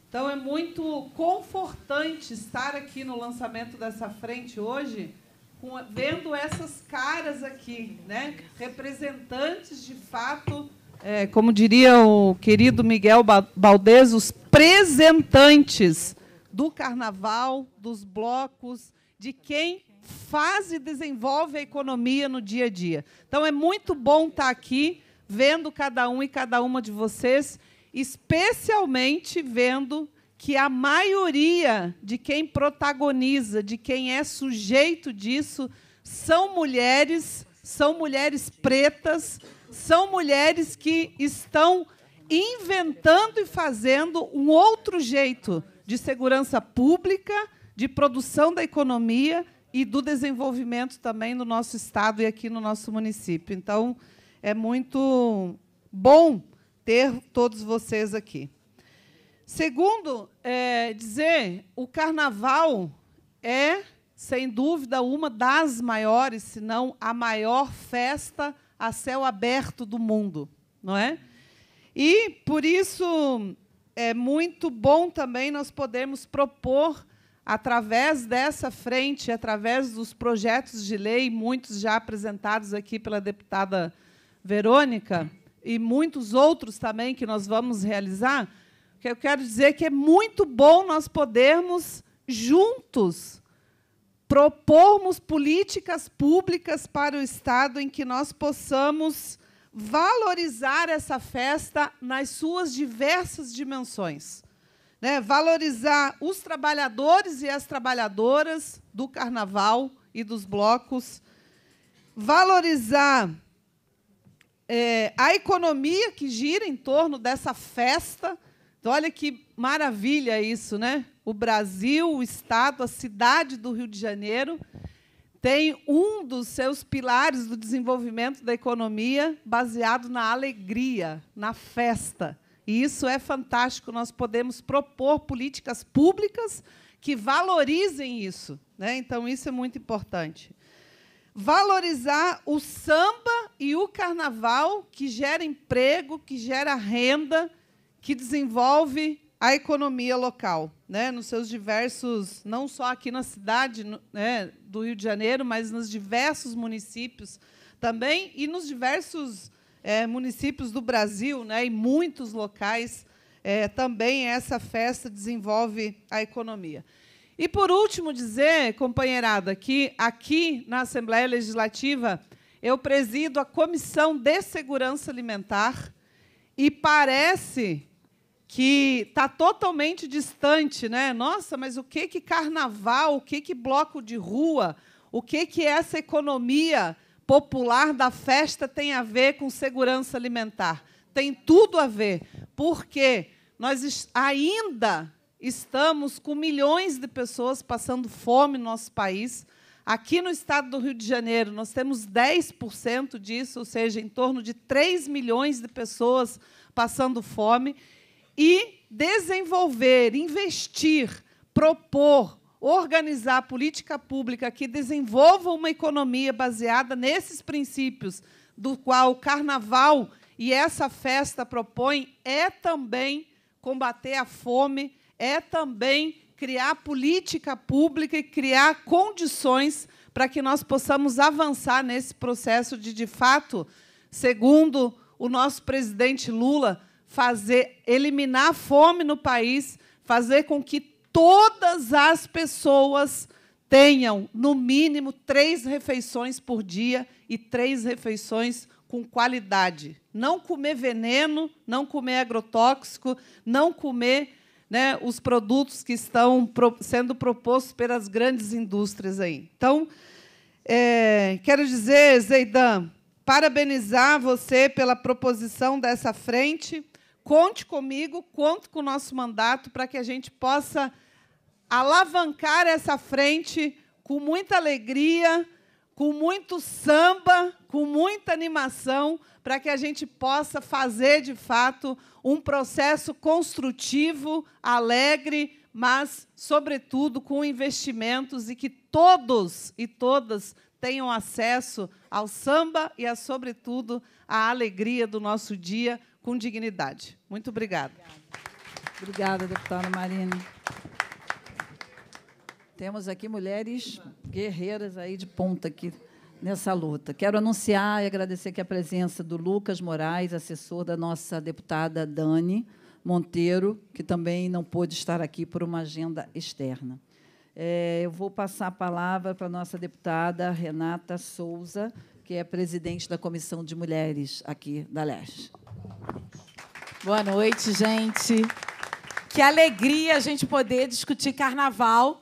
Então é muito confortante estar aqui no lançamento dessa frente hoje com, vendo essas caras aqui, né? representantes de fato, é, como diria o querido Miguel Baldes, os representantes do carnaval, dos blocos, de quem faz e desenvolve a economia no dia a dia. Então é muito bom estar tá aqui vendo cada um e cada uma de vocês, especialmente vendo que a maioria de quem protagoniza, de quem é sujeito disso, são mulheres, são mulheres pretas, são mulheres que estão inventando e fazendo um outro jeito de segurança pública, de produção da economia e do desenvolvimento também no nosso estado e aqui no nosso município. Então, é muito bom ter todos vocês aqui. Segundo é, dizer, o carnaval é, sem dúvida, uma das maiores, se não a maior festa a céu aberto do mundo, não é? E por isso é muito bom também nós podermos propor através dessa frente, através dos projetos de lei, muitos já apresentados aqui pela deputada Verônica, e muitos outros também que nós vamos realizar, o que eu quero dizer é que é muito bom nós podermos juntos propormos políticas públicas para o Estado em que nós possamos valorizar essa festa nas suas diversas dimensões. Né? Valorizar os trabalhadores e as trabalhadoras do carnaval e dos blocos, valorizar é, a economia que gira em torno dessa festa Olha que maravilha isso, né? O Brasil, o Estado, a cidade do Rio de Janeiro tem um dos seus pilares do desenvolvimento da economia baseado na alegria, na festa. E isso é fantástico. Nós podemos propor políticas públicas que valorizem isso. Né? Então, isso é muito importante. Valorizar o samba e o carnaval, que gera emprego, que gera renda, que desenvolve a economia local, né, nos seus diversos, não só aqui na cidade né, do Rio de Janeiro, mas nos diversos municípios também e nos diversos é, municípios do Brasil, né, e muitos locais é, também essa festa desenvolve a economia. E por último dizer, companheirada, que aqui na Assembleia Legislativa eu presido a Comissão de Segurança Alimentar e parece que está totalmente distante, né? Nossa, mas o que que carnaval, o que que bloco de rua, o que que essa economia popular da festa tem a ver com segurança alimentar? Tem tudo a ver, porque nós ainda estamos com milhões de pessoas passando fome no nosso país Aqui no estado do Rio de Janeiro, nós temos 10% disso, ou seja, em torno de 3 milhões de pessoas passando fome. E desenvolver, investir, propor, organizar política pública que desenvolva uma economia baseada nesses princípios, do qual o carnaval e essa festa propõem, é também combater a fome, é também criar política pública e criar condições para que nós possamos avançar nesse processo de, de fato, segundo o nosso presidente Lula, fazer eliminar a fome no país, fazer com que todas as pessoas tenham, no mínimo, três refeições por dia e três refeições com qualidade. Não comer veneno, não comer agrotóxico, não comer né, os produtos que estão pro, sendo propostos pelas grandes indústrias. Aí. Então, é, quero dizer, Zeidan, parabenizar você pela proposição dessa frente. Conte comigo, conte com o nosso mandato para que a gente possa alavancar essa frente com muita alegria, com muito samba, com muita animação, para que a gente possa fazer de fato um processo construtivo, alegre, mas, sobretudo, com investimentos e que todos e todas tenham acesso ao samba e, a, sobretudo, à alegria do nosso dia com dignidade. Muito obrigada. Obrigada, deputada Marina. Temos aqui mulheres guerreiras aí de ponta aqui nessa luta. Quero anunciar e agradecer aqui a presença do Lucas Moraes, assessor da nossa deputada Dani Monteiro, que também não pôde estar aqui por uma agenda externa. É, eu vou passar a palavra para a nossa deputada Renata Souza, que é presidente da Comissão de Mulheres aqui da Leste. Boa noite, gente. Que alegria a gente poder discutir carnaval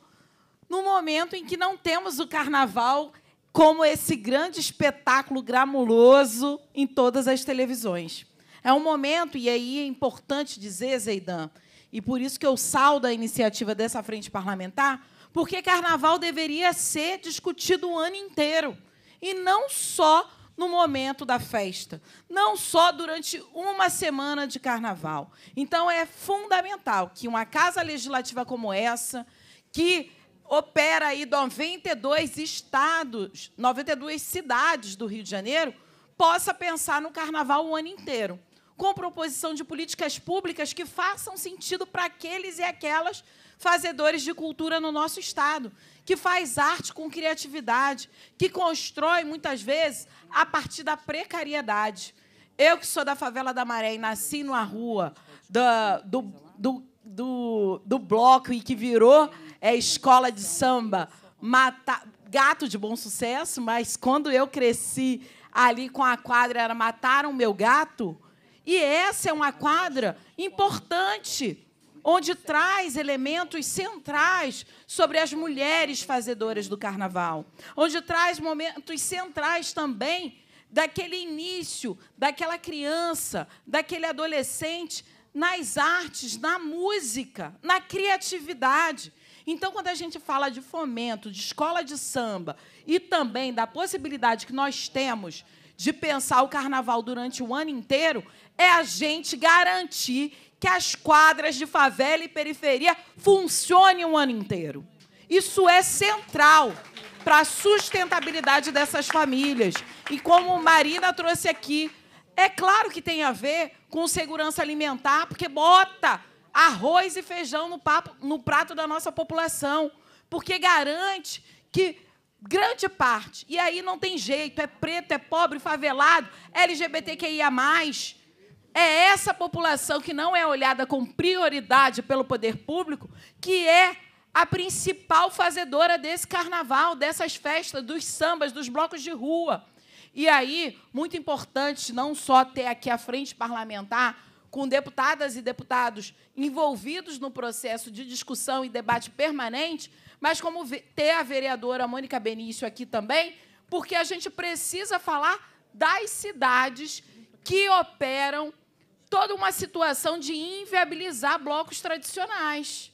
no momento em que não temos o carnaval como esse grande espetáculo gramuloso em todas as televisões. É um momento, e aí é importante dizer, Zeidan, e por isso que eu saldo a iniciativa dessa frente parlamentar, porque carnaval deveria ser discutido o ano inteiro, e não só no momento da festa, não só durante uma semana de carnaval. Então é fundamental que uma casa legislativa como essa, que opera aí 92 estados, 92 cidades do Rio de Janeiro, possa pensar no carnaval o ano inteiro, com proposição de políticas públicas que façam sentido para aqueles e aquelas fazedores de cultura no nosso estado, que faz arte com criatividade, que constrói muitas vezes a partir da precariedade. Eu que sou da favela da Maré e nasci na rua do, do, do, do, do bloco e que virou é escola de samba, mata, gato de bom sucesso, mas quando eu cresci ali com a quadra era mataram meu gato. E essa é uma quadra importante onde traz elementos centrais sobre as mulheres fazedoras do carnaval, onde traz momentos centrais também daquele início, daquela criança, daquele adolescente nas artes, na música, na criatividade. Então, quando a gente fala de fomento, de escola de samba e também da possibilidade que nós temos de pensar o carnaval durante o ano inteiro, é a gente garantir que as quadras de favela e periferia funcionem o ano inteiro. Isso é central para a sustentabilidade dessas famílias. E como Marina trouxe aqui, é claro que tem a ver com segurança alimentar, porque bota arroz e feijão no, papo, no prato da nossa população, porque garante que grande parte, e aí não tem jeito, é preto, é pobre, favelado, LGBTQIA+, é essa população que não é olhada com prioridade pelo poder público que é a principal fazedora desse carnaval, dessas festas, dos sambas, dos blocos de rua. E aí, muito importante não só ter aqui a frente parlamentar, com deputadas e deputados envolvidos no processo de discussão e debate permanente, mas como ter a vereadora Mônica Benício aqui também, porque a gente precisa falar das cidades que operam toda uma situação de inviabilizar blocos tradicionais.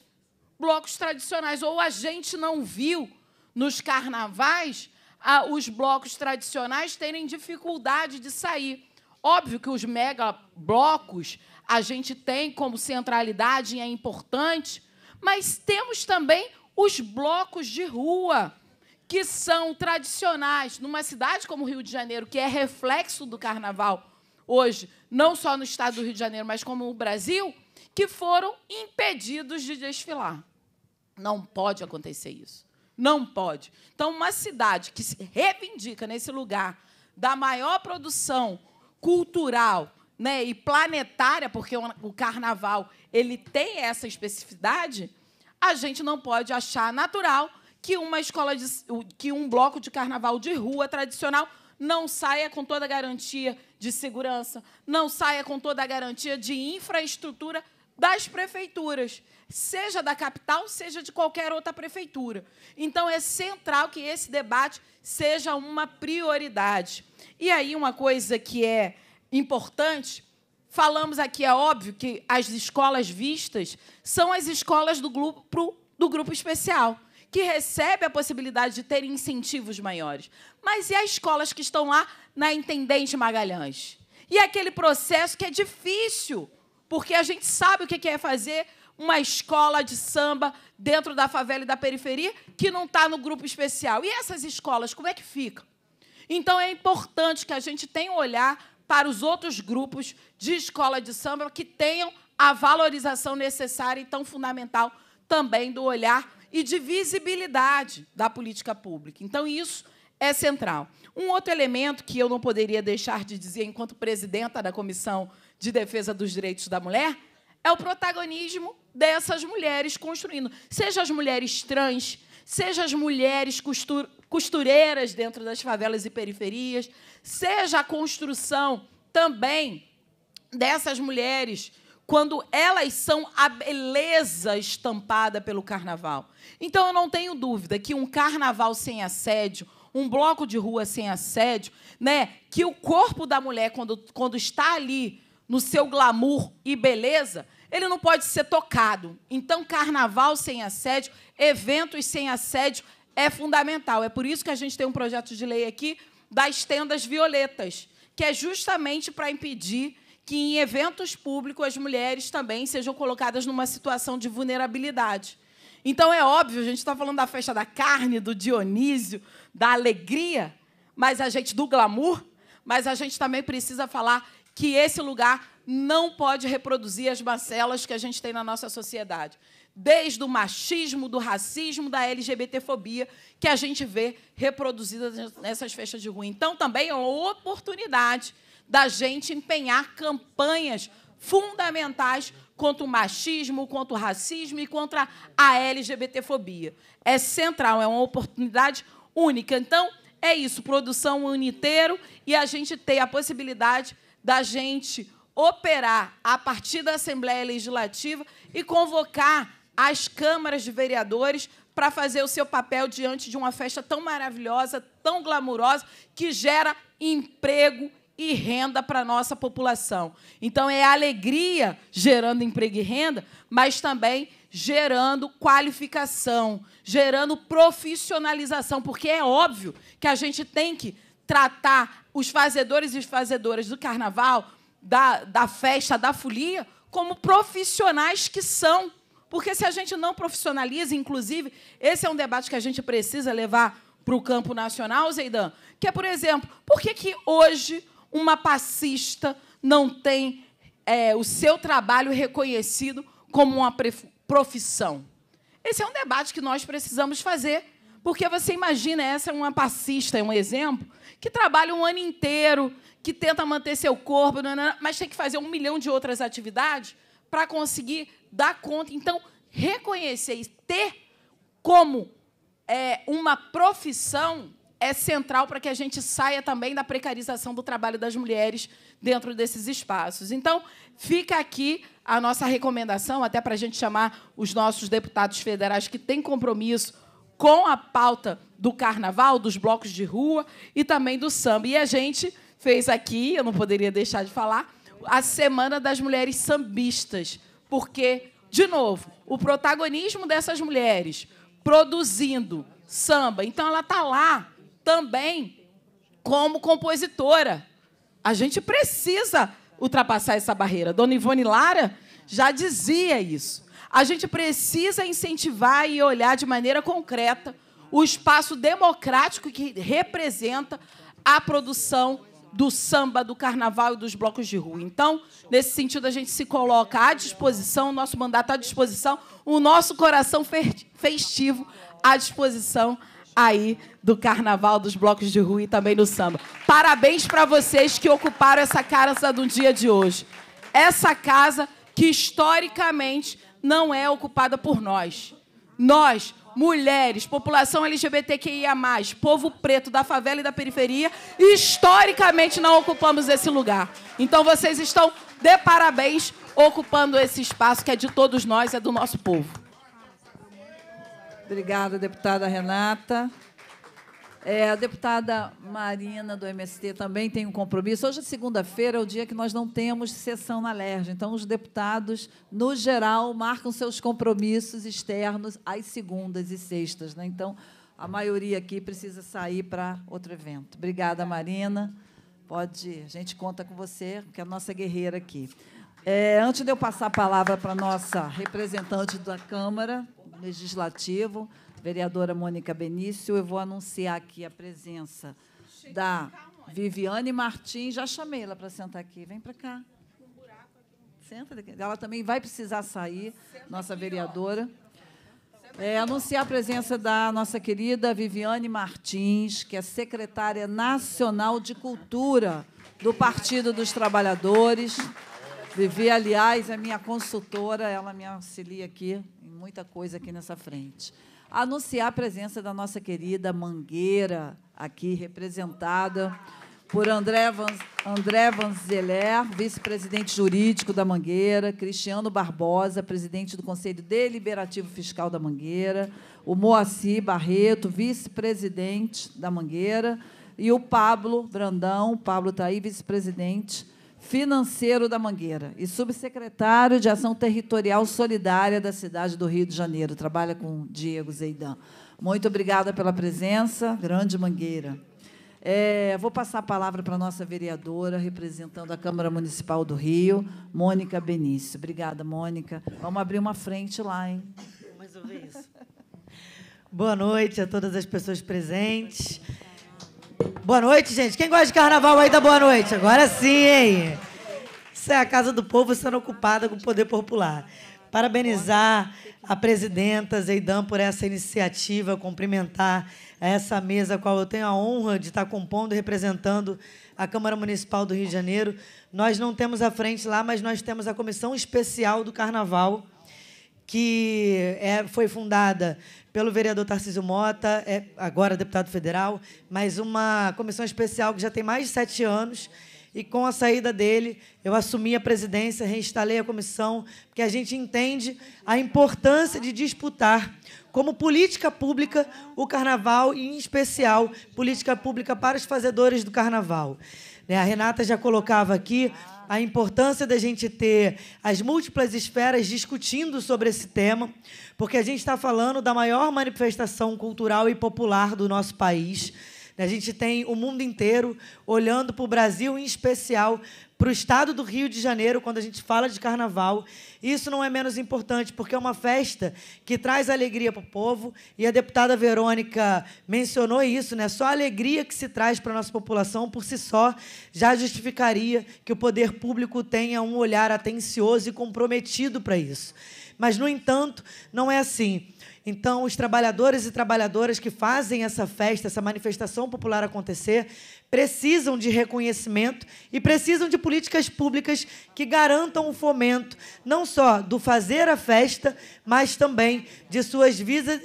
Blocos tradicionais. Ou a gente não viu nos carnavais os blocos tradicionais terem dificuldade de sair. Óbvio que os mega blocos a gente tem como centralidade e é importante, mas temos também os blocos de rua, que são tradicionais numa cidade como Rio de Janeiro, que é reflexo do carnaval hoje, não só no estado do Rio de Janeiro, mas como o Brasil, que foram impedidos de desfilar. Não pode acontecer isso. Não pode. Então, uma cidade que se reivindica nesse lugar da maior produção cultural né, e planetária, porque o carnaval ele tem essa especificidade, a gente não pode achar natural que uma escola de, que um bloco de carnaval de rua tradicional não saia com toda a garantia de segurança, não saia com toda a garantia de infraestrutura das prefeituras, seja da capital, seja de qualquer outra prefeitura. Então é central que esse debate seja uma prioridade. E aí uma coisa que é importante. Falamos aqui, é óbvio, que as escolas vistas são as escolas do grupo, do grupo especial, que recebe a possibilidade de ter incentivos maiores. Mas e as escolas que estão lá na Intendente Magalhães? E aquele processo que é difícil, porque a gente sabe o que é fazer uma escola de samba dentro da favela e da periferia que não está no grupo especial. E essas escolas, como é que ficam? Então, é importante que a gente tenha um olhar para os outros grupos de escola de samba que tenham a valorização necessária e tão fundamental também do olhar e de visibilidade da política pública. Então, isso é central. Um outro elemento que eu não poderia deixar de dizer enquanto presidenta da Comissão de Defesa dos Direitos da Mulher é o protagonismo dessas mulheres construindo, seja as mulheres trans, seja as mulheres costureiras dentro das favelas e periferias, seja a construção também dessas mulheres quando elas são a beleza estampada pelo carnaval. Então eu não tenho dúvida que um carnaval sem assédio, um bloco de rua sem assédio, né, que o corpo da mulher quando, quando está ali no seu glamour e beleza, ele não pode ser tocado. Então, carnaval sem assédio, eventos sem assédio é fundamental. É por isso que a gente tem um projeto de lei aqui das tendas violetas, que é justamente para impedir que em eventos públicos as mulheres também sejam colocadas numa situação de vulnerabilidade. Então é óbvio, a gente está falando da festa da carne, do Dionísio, da alegria, mas a gente do glamour, mas a gente também precisa falar que esse lugar não pode reproduzir as macelas que a gente tem na nossa sociedade. Desde o machismo, do racismo, da LGBTfobia, que a gente vê reproduzida nessas festas de rua. Então, também é uma oportunidade da gente empenhar campanhas fundamentais contra o machismo, contra o racismo e contra a LGBTfobia. É central, é uma oportunidade única. Então, é isso, produção uniteiro e a gente ter a possibilidade da gente operar a partir da Assembleia Legislativa e convocar as câmaras de vereadores para fazer o seu papel diante de uma festa tão maravilhosa, tão glamurosa, que gera emprego e renda para a nossa população. Então, é alegria gerando emprego e renda, mas também gerando qualificação, gerando profissionalização, porque é óbvio que a gente tem que tratar os fazedores e as fazedoras do carnaval, da, da festa, da folia, como profissionais que são. Porque se a gente não profissionaliza, inclusive, esse é um debate que a gente precisa levar para o campo nacional, Zeidan, que é, por exemplo, por que, que hoje uma passista não tem é, o seu trabalho reconhecido como uma profissão? Esse é um debate que nós precisamos fazer porque você imagina, essa é uma passista, é um exemplo, que trabalha um ano inteiro, que tenta manter seu corpo, é mas tem que fazer um milhão de outras atividades para conseguir dar conta. Então, reconhecer e ter como é, uma profissão é central para que a gente saia também da precarização do trabalho das mulheres dentro desses espaços. Então, fica aqui a nossa recomendação, até para a gente chamar os nossos deputados federais que têm compromisso com a pauta do carnaval, dos blocos de rua e também do samba. E a gente fez aqui, eu não poderia deixar de falar, a Semana das Mulheres Sambistas, porque, de novo, o protagonismo dessas mulheres produzindo samba. Então, ela está lá também como compositora. A gente precisa ultrapassar essa barreira. Dona Ivone Lara já dizia isso. A gente precisa incentivar e olhar de maneira concreta o espaço democrático que representa a produção do samba, do carnaval e dos blocos de rua. Então, nesse sentido, a gente se coloca à disposição, o nosso mandato à disposição, o nosso coração festivo à disposição aí do carnaval, dos blocos de rua e também do samba. Parabéns para vocês que ocuparam essa casa do dia de hoje. Essa casa que historicamente não é ocupada por nós. Nós, mulheres, população LGBTQIA, povo preto da favela e da periferia, historicamente não ocupamos esse lugar. Então vocês estão de parabéns ocupando esse espaço que é de todos nós, é do nosso povo. Obrigada, deputada Renata. É, a deputada Marina, do MST, também tem um compromisso. Hoje, é segunda-feira, é o dia que nós não temos sessão na LERJ. Então, os deputados, no geral, marcam seus compromissos externos às segundas e sextas. Né? Então, a maioria aqui precisa sair para outro evento. Obrigada, Marina. Pode A gente conta com você, que é a nossa guerreira aqui. É, antes de eu passar a palavra para a nossa representante da Câmara Legislativo, vereadora Mônica Benício, eu vou anunciar aqui a presença da cá, Viviane Martins. Já chamei ela para sentar aqui. Vem para cá. Senta. Daqui. Ela também vai precisar sair, nossa vereadora. É, anunciar a presença da nossa querida Viviane Martins, que é secretária nacional de cultura do Partido dos Trabalhadores. Vivi, aliás, é minha consultora, ela me auxilia aqui em muita coisa aqui nessa frente anunciar a presença da nossa querida Mangueira, aqui representada por André, André Vanzeler, vice-presidente jurídico da Mangueira, Cristiano Barbosa, presidente do Conselho Deliberativo Fiscal da Mangueira, o Moacir Barreto, vice-presidente da Mangueira, e o Pablo Brandão, o Pablo está aí, vice-presidente financeiro da Mangueira e subsecretário de Ação Territorial Solidária da cidade do Rio de Janeiro. Trabalha com Diego Zeidan. Muito obrigada pela presença, grande Mangueira. É, vou passar a palavra para a nossa vereadora, representando a Câmara Municipal do Rio, Mônica Benício. Obrigada, Mônica. Vamos abrir uma frente lá, hein? Vamos resolver isso. Boa noite a todas as pessoas presentes. Boa noite, gente. Quem gosta de carnaval aí, da boa noite. Agora sim, hein? Isso é a Casa do Povo sendo ocupada com o poder popular. Parabenizar a presidenta Zeidan por essa iniciativa, cumprimentar essa mesa, a qual eu tenho a honra de estar compondo e representando a Câmara Municipal do Rio de Janeiro. Nós não temos a frente lá, mas nós temos a Comissão Especial do Carnaval, que é, foi fundada pelo vereador Tarcísio Mota, é agora deputado federal, mas uma comissão especial que já tem mais de sete anos. E com a saída dele, eu assumi a presidência, reinstalei a comissão, porque a gente entende a importância de disputar como política pública o carnaval e, em especial, política pública para os fazedores do carnaval. Né, a Renata já colocava aqui a importância da gente ter as múltiplas esferas discutindo sobre esse tema, porque a gente está falando da maior manifestação cultural e popular do nosso país. A gente tem o mundo inteiro olhando para o Brasil, em especial para o estado do Rio de Janeiro, quando a gente fala de carnaval. Isso não é menos importante, porque é uma festa que traz alegria para o povo, e a deputada Verônica mencionou isso, né? Só a alegria que se traz para a nossa população por si só já justificaria que o poder público tenha um olhar atencioso e comprometido para isso. Mas, no entanto, não é assim. Então, os trabalhadores e trabalhadoras que fazem essa festa, essa manifestação popular acontecer, precisam de reconhecimento e precisam de políticas públicas que garantam o fomento não só do fazer a festa, mas também de suas vidas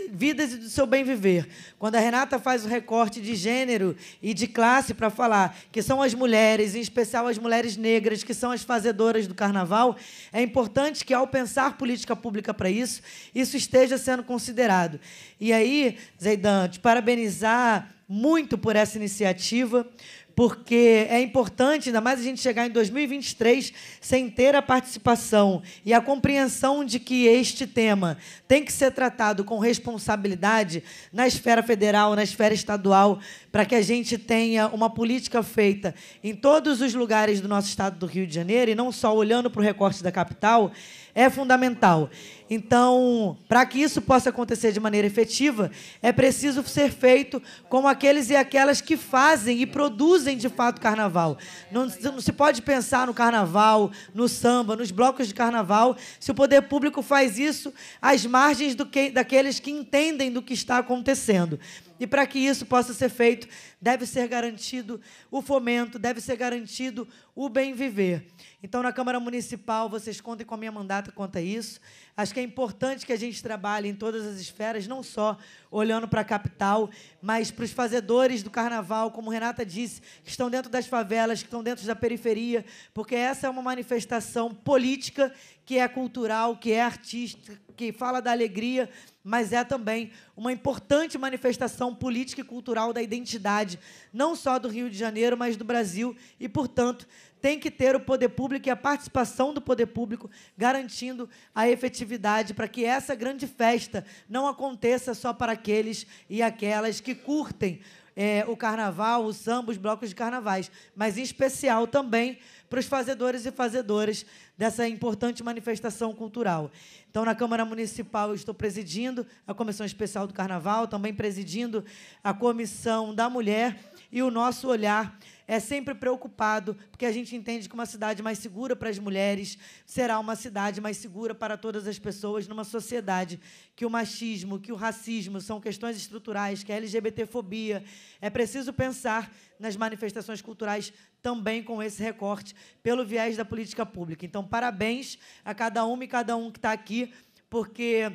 e do seu bem viver. Quando a Renata faz o recorte de gênero e de classe para falar que são as mulheres, em especial as mulheres negras, que são as fazedoras do carnaval, é importante que, ao pensar política pública para isso, isso esteja sendo considerado. E aí, Zeidan, te parabenizar muito por essa iniciativa, porque é importante, ainda mais a gente chegar em 2023 sem ter a participação e a compreensão de que este tema tem que ser tratado com responsabilidade na esfera federal, na esfera estadual, para que a gente tenha uma política feita em todos os lugares do nosso estado do Rio de Janeiro, e não só olhando para o recorte da capital é fundamental. Então, para que isso possa acontecer de maneira efetiva, é preciso ser feito com aqueles e aquelas que fazem e produzem de fato carnaval. Não, não, se pode pensar no carnaval, no samba, nos blocos de carnaval, se o poder público faz isso às margens que, daqueles que entendem do que está acontecendo. E para que isso possa ser feito, deve ser garantido o fomento, deve ser garantido o bem viver. Então, na Câmara Municipal, vocês contem com a minha mandata quanto a isso. Acho que é importante que a gente trabalhe em todas as esferas, não só olhando para a capital, mas para os fazedores do carnaval, como Renata disse, que estão dentro das favelas, que estão dentro da periferia, porque essa é uma manifestação política que é cultural, que é artística, que fala da alegria, mas é também uma importante manifestação política e cultural da identidade, não só do Rio de Janeiro, mas do Brasil, e, portanto, tem que ter o poder público e a participação do poder público, garantindo a efetividade para que essa grande festa não aconteça só para aqueles e aquelas que curtem é, o carnaval, o samba, os blocos de carnavais, mas em especial também para os fazedores e fazedoras dessa importante manifestação cultural. Então, na Câmara Municipal, eu estou presidindo a Comissão Especial do Carnaval, também presidindo a Comissão da Mulher e o nosso olhar é sempre preocupado, porque a gente entende que uma cidade mais segura para as mulheres será uma cidade mais segura para todas as pessoas numa sociedade que o machismo, que o racismo são questões estruturais, que a LGBTfobia. É preciso pensar nas manifestações culturais também com esse recorte pelo viés da política pública. Então, parabéns a cada uma e cada um que está aqui, porque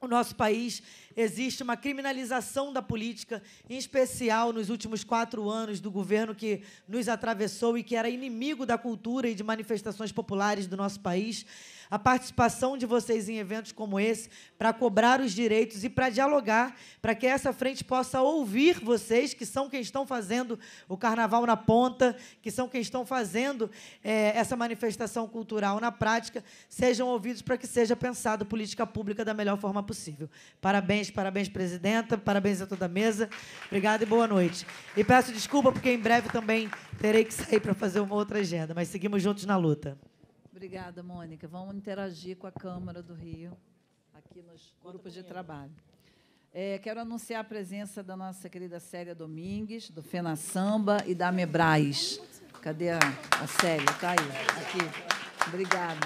o nosso país existe uma criminalização da política, em especial nos últimos quatro anos do governo que nos atravessou e que era inimigo da cultura e de manifestações populares do nosso país. A participação de vocês em eventos como esse para cobrar os direitos e para dialogar, para que essa frente possa ouvir vocês, que são quem estão fazendo o carnaval na ponta, que são quem estão fazendo é, essa manifestação cultural na prática, sejam ouvidos para que seja pensada política pública da melhor forma possível. Parabéns parabéns, parabéns, presidenta, parabéns a toda a mesa. Obrigada e boa noite. E peço desculpa, porque em breve também terei que sair para fazer uma outra agenda, mas seguimos juntos na luta. Obrigada, Mônica. Vamos interagir com a Câmara do Rio, aqui nos grupos de trabalho. É, quero anunciar a presença da nossa querida Célia Domingues, do Fena Samba e da Mebras. Cadê a, a Célia? Está aí. Aqui. Obrigada.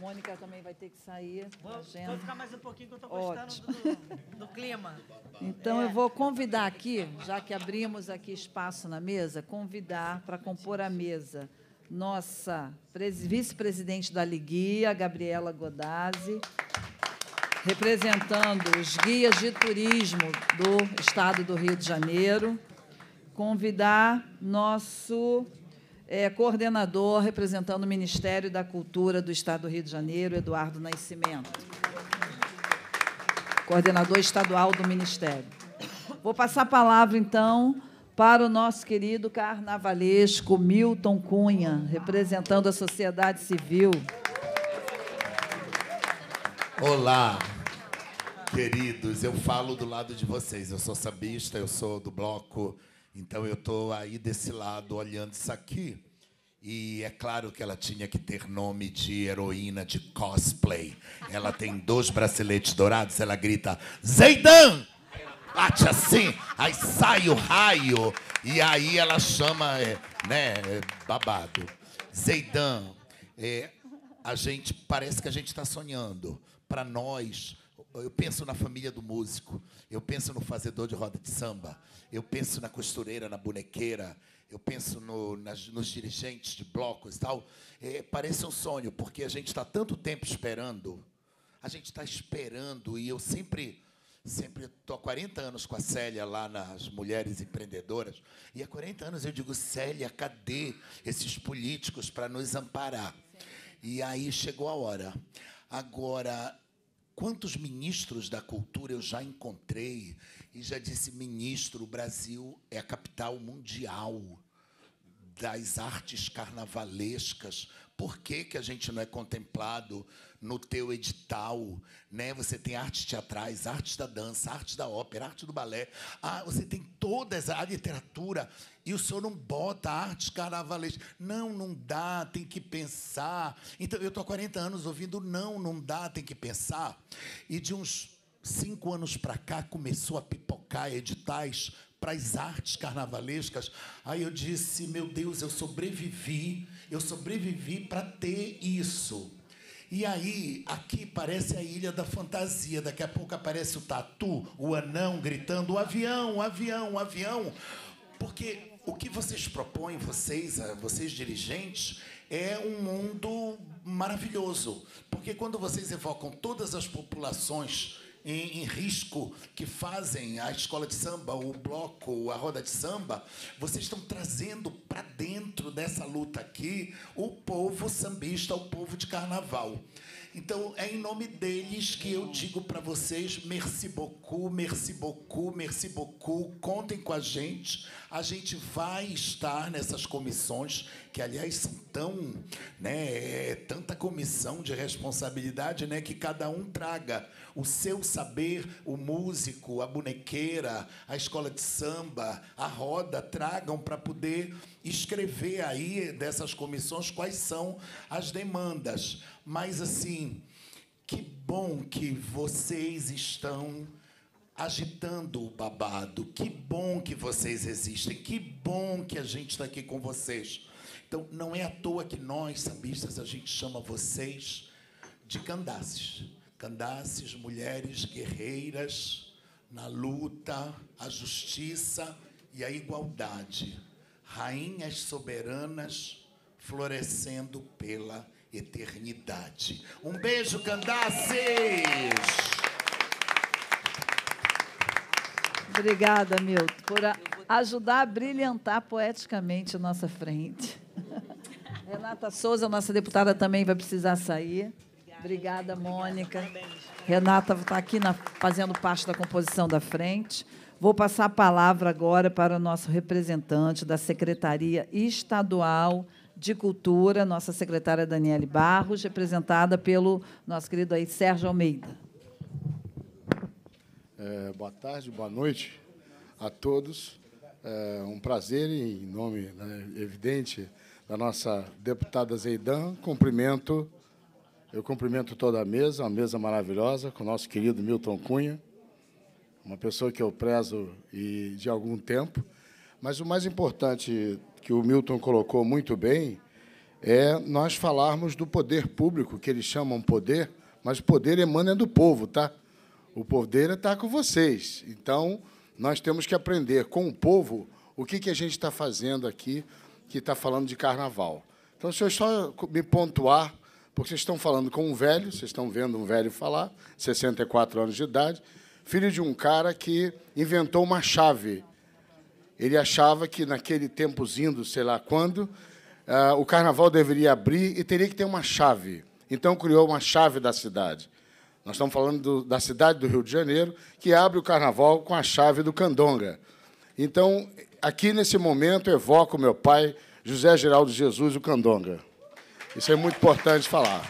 Mônica também vai ter que sair. Vou, vou ficar mais um pouquinho que eu estou gostando do, do, clima. Então, é. eu vou convidar aqui, já que abrimos aqui espaço na mesa, convidar para compor a mesa nossa vice-presidente da Liguia, Gabriela Godazzi, representando os guias de turismo do Estado do Rio de Janeiro. Convidar nosso é, coordenador representando o Ministério da Cultura do Estado do Rio de Janeiro, Eduardo Nascimento. Coordenador estadual do Ministério. Vou passar a palavra, então, para o nosso querido carnavalesco Milton Cunha, representando a sociedade civil. Olá, queridos, eu falo do lado de vocês. Eu sou sabista, eu sou do bloco então eu estou aí desse lado olhando isso aqui. E é claro que ela tinha que ter nome de heroína de cosplay. Ela tem dois braceletes dourados, ela grita: Zeidan! Bate assim, aí sai o raio. E aí ela chama, é, né, é, babado. Zeidan, é, a gente parece que a gente está sonhando. Para nós, eu penso na família do músico, eu penso no fazedor de roda de samba, eu penso na costureira, na bonequeira, eu penso no, nas, nos dirigentes de blocos e tal. É, parece um sonho, porque a gente está tanto tempo esperando. A gente está esperando, e eu sempre. Sempre estou há 40 anos com a Célia lá nas Mulheres Empreendedoras, e há 40 anos eu digo: Célia, cadê esses políticos para nos amparar? E aí chegou a hora. Agora, Quantos ministros da cultura eu já encontrei e já disse, ministro, o Brasil é a capital mundial das artes carnavalescas, por que, que a gente não é contemplado no teu edital? Né? Você tem artes teatrais, artes da dança, arte da ópera, arte do balé. Ah, você tem todas a literatura e o senhor não bota artes carnavalescas. Não, não dá, tem que pensar. Então, eu estou há 40 anos ouvindo não, não dá, tem que pensar. E de uns cinco anos para cá começou a pipocar editais para as artes carnavalescas. Aí eu disse, meu Deus, eu sobrevivi eu sobrevivi para ter isso. E aí, aqui parece a ilha da fantasia. Daqui a pouco aparece o tatu, o anão gritando: o avião, o avião, o avião. Porque o que vocês propõem, vocês, ah, vocês dirigentes, é um mundo maravilhoso. Porque quando vocês evocam todas as populações em, em risco que fazem a escola de samba, o bloco, a roda de samba, vocês estão trazendo para dentro dessa luta aqui o povo sambista, o povo de carnaval. Então, é em nome deles que eu digo para vocês: merci beaucoup, merci beaucoup, merci beaucoup. Contem com a gente. A gente vai estar nessas comissões que aliás são tão, né, é tanta comissão de responsabilidade, né, que cada um traga o seu saber, o músico, a bonequeira, a escola de samba, a roda, tragam para poder escrever aí dessas comissões quais são as demandas. Mas assim, que bom que vocês estão agitando o babado. Que bom que vocês existem. Que bom que a gente está aqui com vocês. Então, não é à toa que nós, sambistas, a gente chama vocês de candaces. Candaces, mulheres guerreiras na luta, a justiça e a igualdade. Rainhas soberanas florescendo pela eternidade. Um beijo, Candaces! Obrigada, Milton, por ajudar a brilhantar poeticamente a nossa frente. Renata Souza, nossa deputada, também vai precisar sair. Obrigada, Obrigada Mônica. Renata está aqui na, fazendo parte da composição da frente. Vou passar a palavra agora para o nosso representante da Secretaria Estadual de Cultura, nossa secretária Daniele Barros, representada pelo nosso querido aí Sérgio Almeida. É, boa tarde, boa noite a todos. É um prazer, em nome né, evidente, da nossa deputada Zeidan. Cumprimento, eu cumprimento toda a mesa, uma mesa maravilhosa, com o nosso querido Milton Cunha, uma pessoa que eu prezo e de algum tempo. Mas o mais importante que o Milton colocou muito bem é nós falarmos do poder público, que eles chamam poder, mas o poder emana do povo, tá? O poder está com vocês. Então, nós temos que aprender com o povo o que, que a gente está fazendo aqui que está falando de carnaval. Então, se eu só me pontuar, porque vocês estão falando com um velho, vocês estão vendo um velho falar, 64 anos de idade, filho de um cara que inventou uma chave. Ele achava que naquele tempozinho, sei lá quando, ah, o carnaval deveria abrir e teria que ter uma chave. Então criou uma chave da cidade. Nós estamos falando do, da cidade do Rio de Janeiro, que abre o carnaval com a chave do Candonga. Então, aqui nesse momento evoco meu pai, José Geraldo Jesus, o Candonga. Isso é muito importante falar.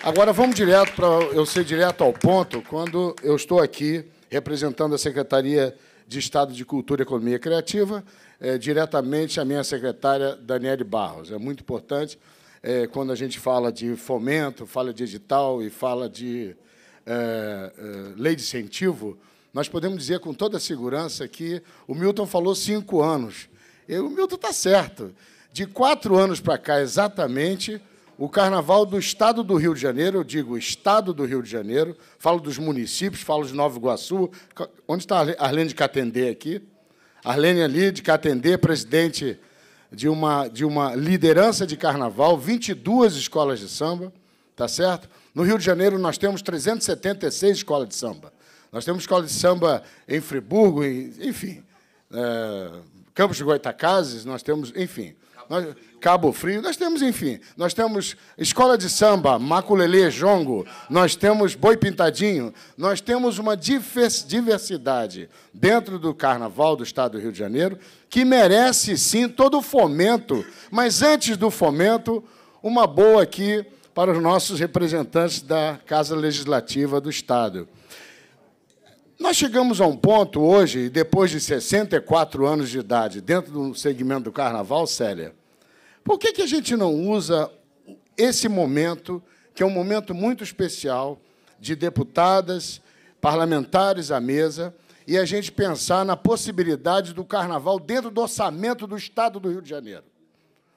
Agora vamos direto para eu ser direto ao ponto, quando eu estou aqui representando a Secretaria de Estado de Cultura e Economia Criativa, é, diretamente a minha secretária Daniele Barros. É muito importante é, quando a gente fala de fomento, fala de edital e fala de é, é lei de incentivo, nós podemos dizer com toda segurança que o Milton falou cinco anos. E o Milton está certo. De quatro anos para cá, exatamente, o Carnaval do Estado do Rio de Janeiro, eu digo Estado do Rio de Janeiro, falo dos municípios, falo de Nova Iguaçu. Onde está a Arlene de Catendê aqui? Arlene ali de Catendê, presidente de uma, de uma liderança de carnaval, 22 escolas de samba, está certo? No Rio de Janeiro nós temos 376 escolas de samba. Nós temos escola de samba em Friburgo, em, enfim, é, Campos de Goitacazes, nós temos, enfim. Cabo Frio. Cabo Frio, nós temos, enfim, nós temos escola de samba, maculelê, jongo, nós temos boi pintadinho, nós temos uma diversidade dentro do carnaval do estado do Rio de Janeiro que merece sim todo o fomento, mas antes do fomento, uma boa aqui para os nossos representantes da Casa Legislativa do Estado. Nós chegamos a um ponto hoje, depois de 64 anos de idade, dentro do segmento do carnaval, Célia, por que, que a gente não usa esse momento, que é um momento muito especial, de deputadas, parlamentares à mesa, e a gente pensar na possibilidade do carnaval dentro do orçamento do Estado do Rio de Janeiro?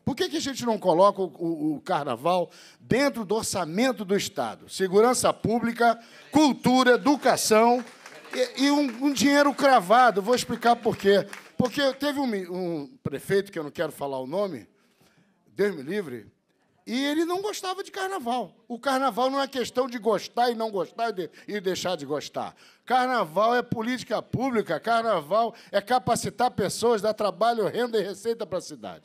Por que, que a gente não coloca o, o, o carnaval dentro do orçamento do Estado? Segurança pública, cultura, educação e, e um, um, dinheiro cravado, vou explicar por quê. Porque teve um, um prefeito, que eu não quero falar o nome, Deus me livre, e ele não gostava de carnaval. O carnaval não é questão de gostar e não gostar e, de, e deixar de gostar. Carnaval é política pública, carnaval é capacitar pessoas, dar trabalho, renda e receita para a cidade.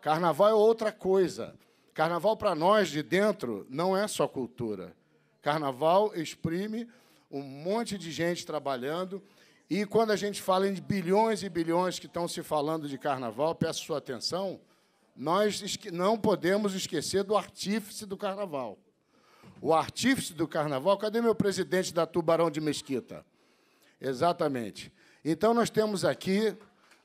Carnaval é outra coisa. Carnaval para nós de dentro não é só cultura. Carnaval exprime um monte de gente trabalhando. E quando a gente fala em bilhões e bilhões que estão se falando de carnaval, peço sua atenção, nós não podemos esquecer do artífice do carnaval. O artífice do carnaval, cadê meu presidente da Tubarão de Mesquita? Exatamente. Então nós temos aqui,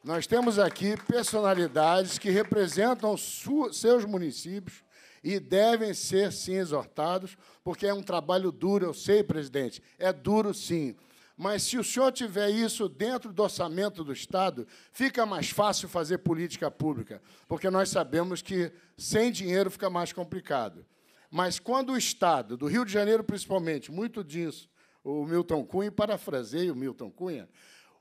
nós temos aqui personalidades que representam seus municípios e devem ser sim exortados, porque é um trabalho duro, eu sei, presidente, é duro sim. Mas se o senhor tiver isso dentro do orçamento do Estado, fica mais fácil fazer política pública, porque nós sabemos que sem dinheiro fica mais complicado. Mas quando o Estado, do Rio de Janeiro principalmente, muito disso, o Milton Cunha, parafraseio o Milton Cunha,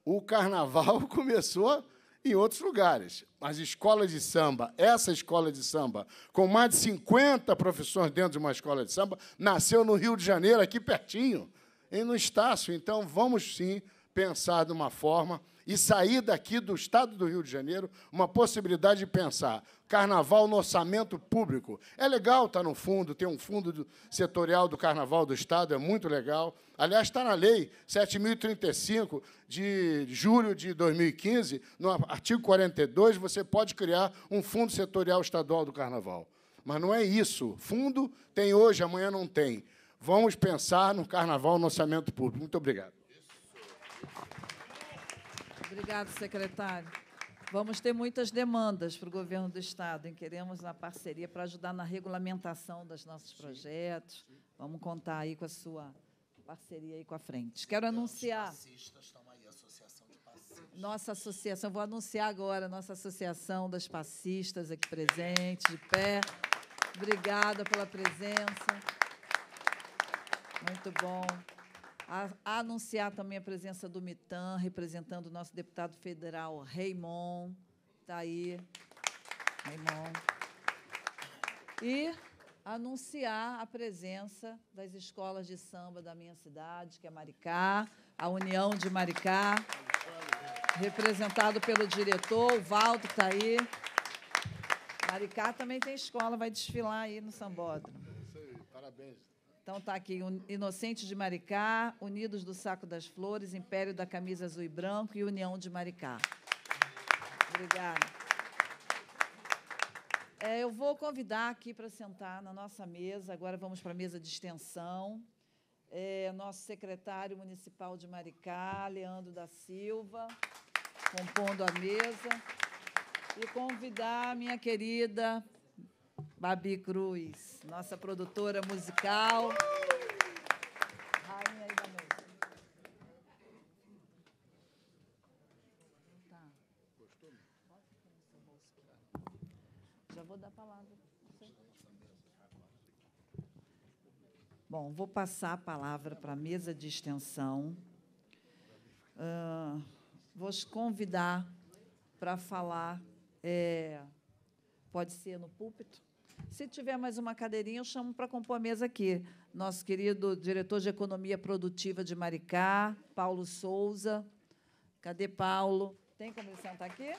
o carnaval começou em outros lugares. Mas escola de samba, essa escola de samba, com mais de 50 professores dentro de uma escola de samba, nasceu no Rio de Janeiro, aqui pertinho, em no Estácio. Então, vamos sim pensar de uma forma e sair daqui do estado do Rio de Janeiro uma possibilidade de pensar carnaval no orçamento público. É legal estar tá no fundo, ter um fundo setorial do carnaval do estado, é muito legal. Aliás, está na lei 7035 de julho de 2015, no artigo 42, você pode criar um fundo setorial estadual do carnaval. Mas não é isso. Fundo tem hoje, amanhã não tem. Vamos pensar no carnaval no orçamento público. Muito obrigado. Obrigado, secretário. Vamos ter muitas demandas para o governo do Estado, e queremos a parceria para ajudar na regulamentação dos nossos projetos. Sim, Vamos contar aí com a sua parceria aí com a frente. Quero então, anunciar. Nossa associação, vou anunciar agora a nossa Associação das Passistas aqui presente, de pé. Obrigada pela presença. Muito bom. A, anunciar também a presença do Mitan, representando o nosso deputado federal Raimon. Está aí. Raimon. E anunciar a presença das escolas de samba da minha cidade, que é Maricá, a União de Maricá, representado pelo diretor, o Valdo está aí. Maricá também tem escola, vai desfilar aí no Sambódromo. É isso aí, parabéns. Então está aqui, Inocentes de Maricá, Unidos do Saco das Flores, Império da Camisa Azul e Branco e União de Maricá. Obrigada. É, eu vou convidar aqui para sentar na nossa mesa, agora vamos para a mesa de extensão. É, nosso secretário municipal de Maricá, Leandro da Silva, compondo a mesa. E convidar a minha querida Babi Cruz, nossa produtora musical. Rainha da noite. Tá. Já vou dar a palavra. Bom, vou passar a palavra para a mesa de extensão. Uh, vou os convidar para falar. É, pode ser no púlpito? Se tiver mais uma cadeirinha, eu chamo para compor a mesa aqui. Nosso querido diretor de Economia Produtiva de Maricá, Paulo Souza. Cadê Paulo? Tem como ele sentar aqui?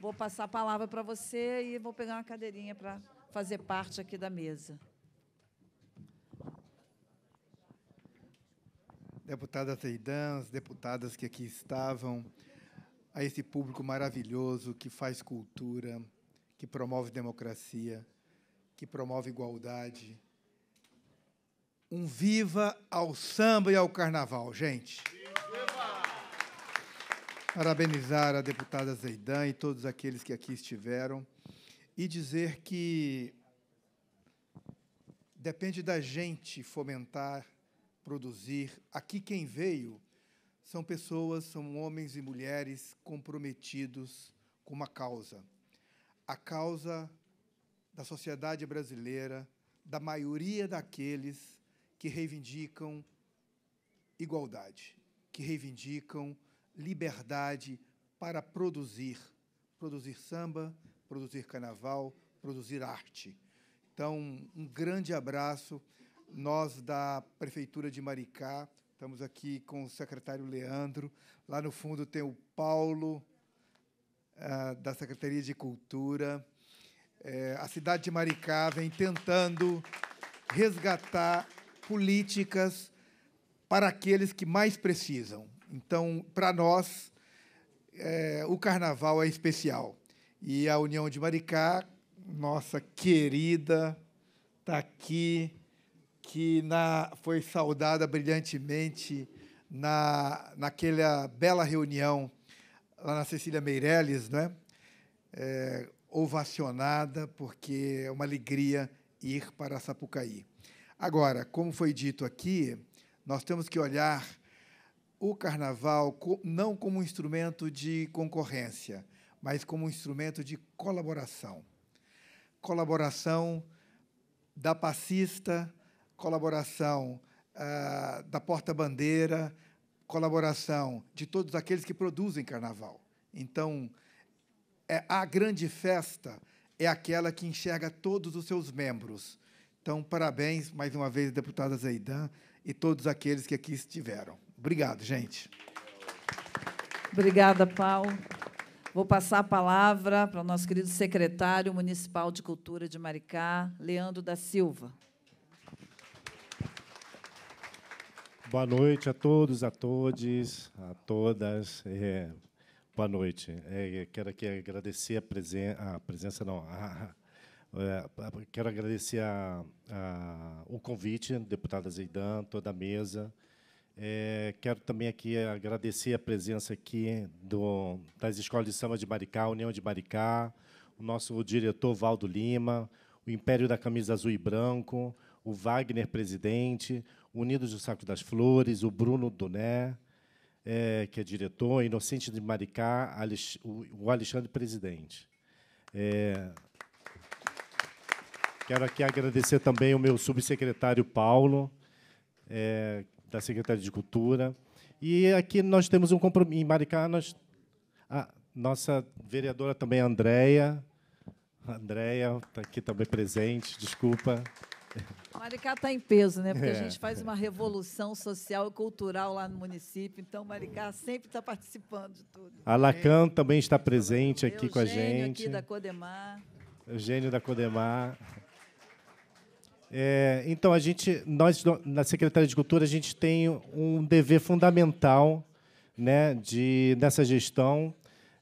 Vou passar a palavra para você e vou pegar uma cadeirinha para fazer parte aqui da mesa. Deputada Seidans, deputadas que aqui estavam, a esse público maravilhoso que faz cultura, que promove democracia, que promove igualdade. Um viva ao samba e ao carnaval, gente. Parabenizar a deputada Zeidan e todos aqueles que aqui estiveram e dizer que depende da gente fomentar, produzir. Aqui quem veio são pessoas, são homens e mulheres comprometidos com uma causa a causa da sociedade brasileira, da maioria daqueles que reivindicam igualdade, que reivindicam liberdade para produzir, produzir samba, produzir carnaval, produzir arte. Então, um grande abraço. Nós da Prefeitura de Maricá, estamos aqui com o secretário Leandro. Lá no fundo tem o Paulo, ah, da Secretaria de Cultura. Eh, a cidade de Maricá vem tentando resgatar políticas para aqueles que mais precisam. Então, para nós, eh, o carnaval é especial. E a União de Maricá, nossa querida, está aqui, que na, foi saudada brilhantemente na, naquela bela reunião lá na Cecília Meirelles, né? É, ovacionada, porque é uma alegria ir para Sapucaí. Agora, como foi dito aqui, nós temos que olhar o carnaval não como um instrumento de concorrência, mas como um instrumento de colaboração. Colaboração da passista, colaboração ah, da porta-bandeira, colaboração de todos aqueles que produzem carnaval. Então, é, a grande festa é aquela que enxerga todos os seus membros. Então, parabéns mais uma vez, deputada Zeidan, e todos aqueles que aqui estiveram. Obrigado, gente. Obrigada, Paulo. Vou passar a palavra para o nosso querido secretário municipal de Cultura de Maricá, Leandro da Silva. Boa noite a todos, a todes, a todas. É, boa noite. É, quero aqui agradecer a, presen a presença, não, a, quero agradecer o convite, deputada Zeidan, toda a mesa. É, quero também aqui agradecer a presença aqui do, das escolas de samba de Maricá, União de Maricá, o nosso diretor Valdo Lima, o Império da Camisa Azul e Branco, o Wagner presidente, Unidos do Saco das Flores, o Bruno Doné, é, que é diretor, Inocente de Maricá, Alex, o Alexandre Presidente. É, quero aqui agradecer também o meu subsecretário Paulo, é, da Secretaria de Cultura. E aqui nós temos um compromisso. Em Maricá, nós, a nossa vereadora também, Andréia. Andréia está aqui também presente, desculpa. Maricá está em peso, né? Porque a é. gente faz uma revolução social e cultural lá no município. Então, Maricá sempre está participando de tudo. A Lacan também está presente aqui com a gente. aqui da Codemar. Eugênio da Codemar. É, então, a gente, nós, na Secretaria de Cultura, a gente tem um dever fundamental né, de, nessa gestão,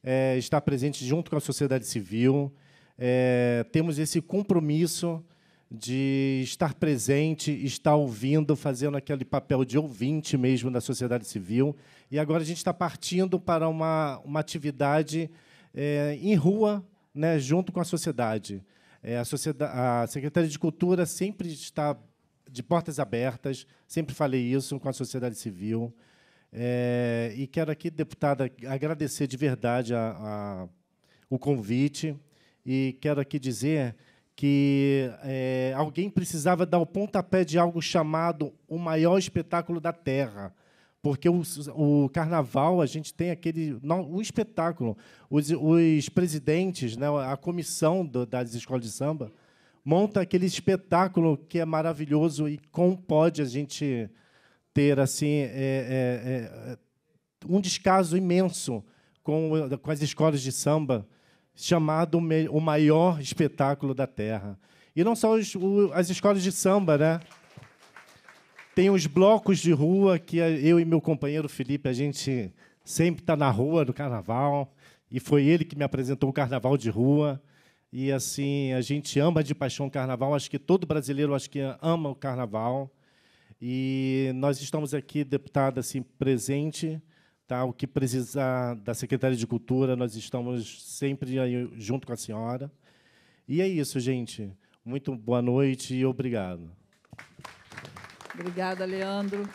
é, estar presente junto com a sociedade civil. É, temos esse compromisso de estar presente, estar ouvindo, fazendo aquele papel de ouvinte mesmo da sociedade civil. E agora a gente está partindo para uma, uma atividade é, em rua, né, junto com a sociedade. É, a, sociedade. a Secretaria de Cultura sempre está de portas abertas, sempre falei isso com a sociedade civil. É, e quero aqui, deputada, agradecer de verdade a, a, o convite e quero aqui dizer que é, alguém precisava dar o pontapé de algo chamado o maior espetáculo da Terra. Porque o, o carnaval, a gente tem aquele. Não, o espetáculo. Os, os presidentes, né, a comissão do, das escolas de samba, monta aquele espetáculo que é maravilhoso e como pode a gente ter assim é, é, é, um descaso imenso com, com as escolas de samba chamado O Maior Espetáculo da Terra. E não só os, o, as escolas de samba, né? Tem os blocos de rua que eu e meu companheiro Felipe, a gente sempre está na rua no carnaval. E foi ele que me apresentou o carnaval de rua. E assim, a gente ama de paixão o carnaval. Acho que todo brasileiro acho que ama o carnaval. E nós estamos aqui, deputada, assim, presente Tá? O que precisar da Secretaria de Cultura, nós estamos sempre junto com a senhora. E é isso, gente. Muito boa noite e obrigado. Obrigada, Leandro.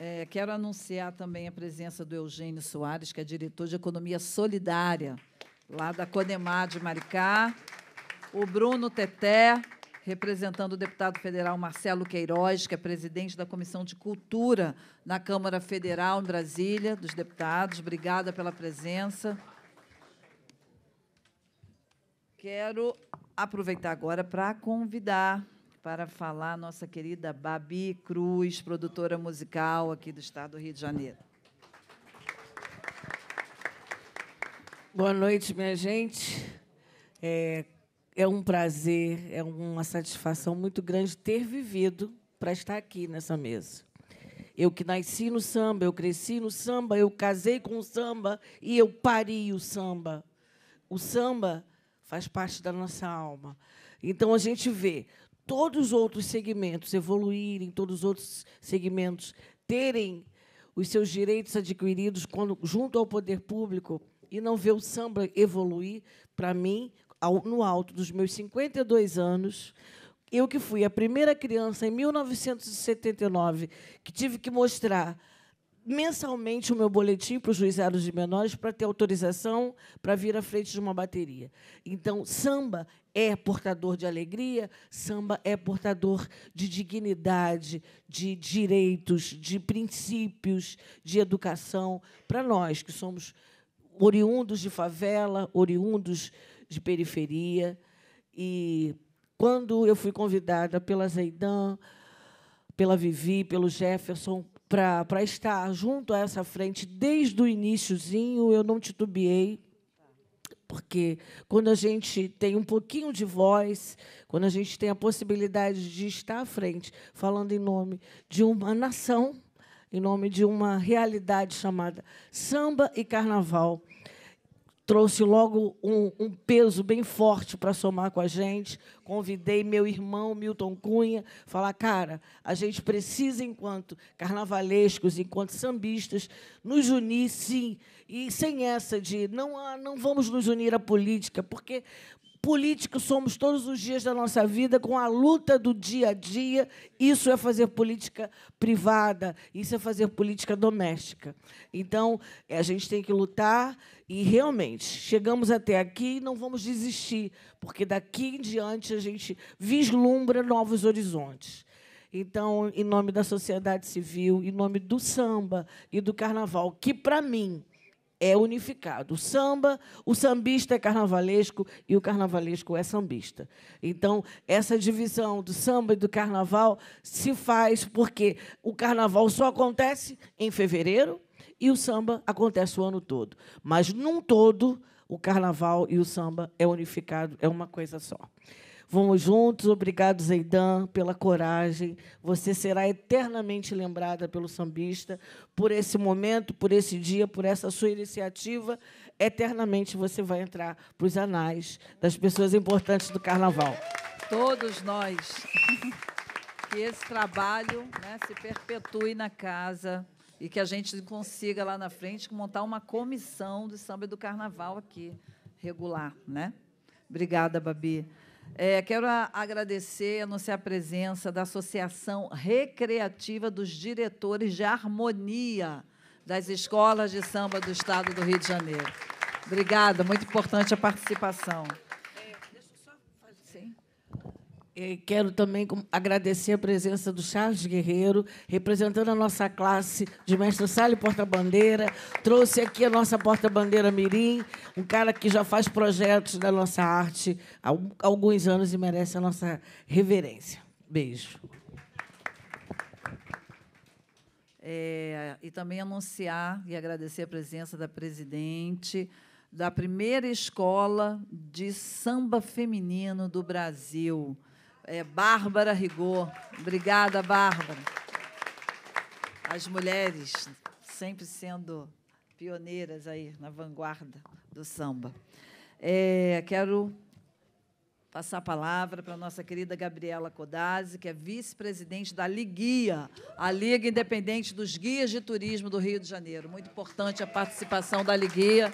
É, quero anunciar também a presença do Eugênio Soares, que é diretor de Economia Solidária, lá da Conemá de Maricá. O Bruno Teté, representando o deputado federal Marcelo Queiroz, que é presidente da Comissão de Cultura na Câmara Federal em Brasília, dos deputados. Obrigada pela presença. Quero aproveitar agora para convidar para falar a nossa querida Babi Cruz, produtora musical aqui do estado do Rio de Janeiro. Boa noite, minha gente. É, é um prazer, é uma satisfação muito grande ter vivido para estar aqui nessa mesa. Eu que nasci no samba, eu cresci no samba, eu casei com o samba e eu pari o samba. O samba faz parte da nossa alma. Então a gente vê todos os outros segmentos evoluírem, todos os outros segmentos terem os seus direitos adquiridos quando, junto ao poder público e não ver o samba evoluir, para mim, no alto dos meus 52 anos, eu que fui a primeira criança em 1979 que tive que mostrar mensalmente o meu boletim para os juizados de menores para ter autorização para vir à frente de uma bateria. Então, samba é portador de alegria, samba é portador de dignidade, de direitos, de princípios, de educação para nós que somos oriundos de favela, oriundos de periferia. E quando eu fui convidada pela Zeidan, pela Vivi, pelo Jefferson, para estar junto a essa frente desde o iníciozinho, eu não titubeei, porque quando a gente tem um pouquinho de voz, quando a gente tem a possibilidade de estar à frente, falando em nome de uma nação, em nome de uma realidade chamada samba e carnaval, trouxe logo um, um, peso bem forte para somar com a gente. Convidei meu irmão Milton Cunha, falar, cara, a gente precisa, enquanto carnavalescos, enquanto sambistas, nos unir, sim, e sem essa de não, não vamos nos unir à política, porque políticos somos todos os dias da nossa vida, com a luta do dia a dia. Isso é fazer política privada, isso é fazer política doméstica. Então, a gente tem que lutar e realmente chegamos até aqui e não vamos desistir, porque daqui em diante a gente vislumbra novos horizontes. Então, em nome da sociedade civil, em nome do samba e do carnaval, que para mim é unificado. O samba, o sambista é carnavalesco e o carnavalesco é sambista. Então, essa divisão do samba e do carnaval se faz porque o carnaval só acontece em fevereiro e o samba acontece o ano todo. Mas, num todo, o carnaval e o samba é unificado, é uma coisa só. Vamos juntos. Obrigado, Zeidan, pela coragem. Você será eternamente lembrada pelo sambista por esse momento, por esse dia, por essa sua iniciativa. Eternamente você vai entrar para os anais das pessoas importantes do carnaval. Todos nós. Que esse trabalho né, se perpetue na casa e que a gente consiga lá na frente montar uma comissão do samba do carnaval aqui, regular. Né? Obrigada, Babi. É, quero agradecer, anunciar a presença da Associação Recreativa dos Diretores de Harmonia das Escolas de Samba do Estado do Rio de Janeiro. Obrigada, muito importante a participação. Eh, quero também agradecer a presença do Charles Guerreiro, representando a nossa classe de mestre Sala porta-bandeira. Trouxe aqui a nossa porta-bandeira Mirim, um cara que já faz projetos da nossa arte há alguns anos e merece a nossa reverência. Beijo. É, e também anunciar e agradecer a presença da presidente da primeira escola de samba feminino do Brasil é Bárbara Rigor. Obrigada, Bárbara. As mulheres sempre sendo pioneiras aí na vanguarda do samba. É, quero passar a palavra para a nossa querida Gabriela Codazzi, que é vice-presidente da Liguia, a Liga Independente dos Guias de Turismo do Rio de Janeiro. Muito importante a participação da Liguia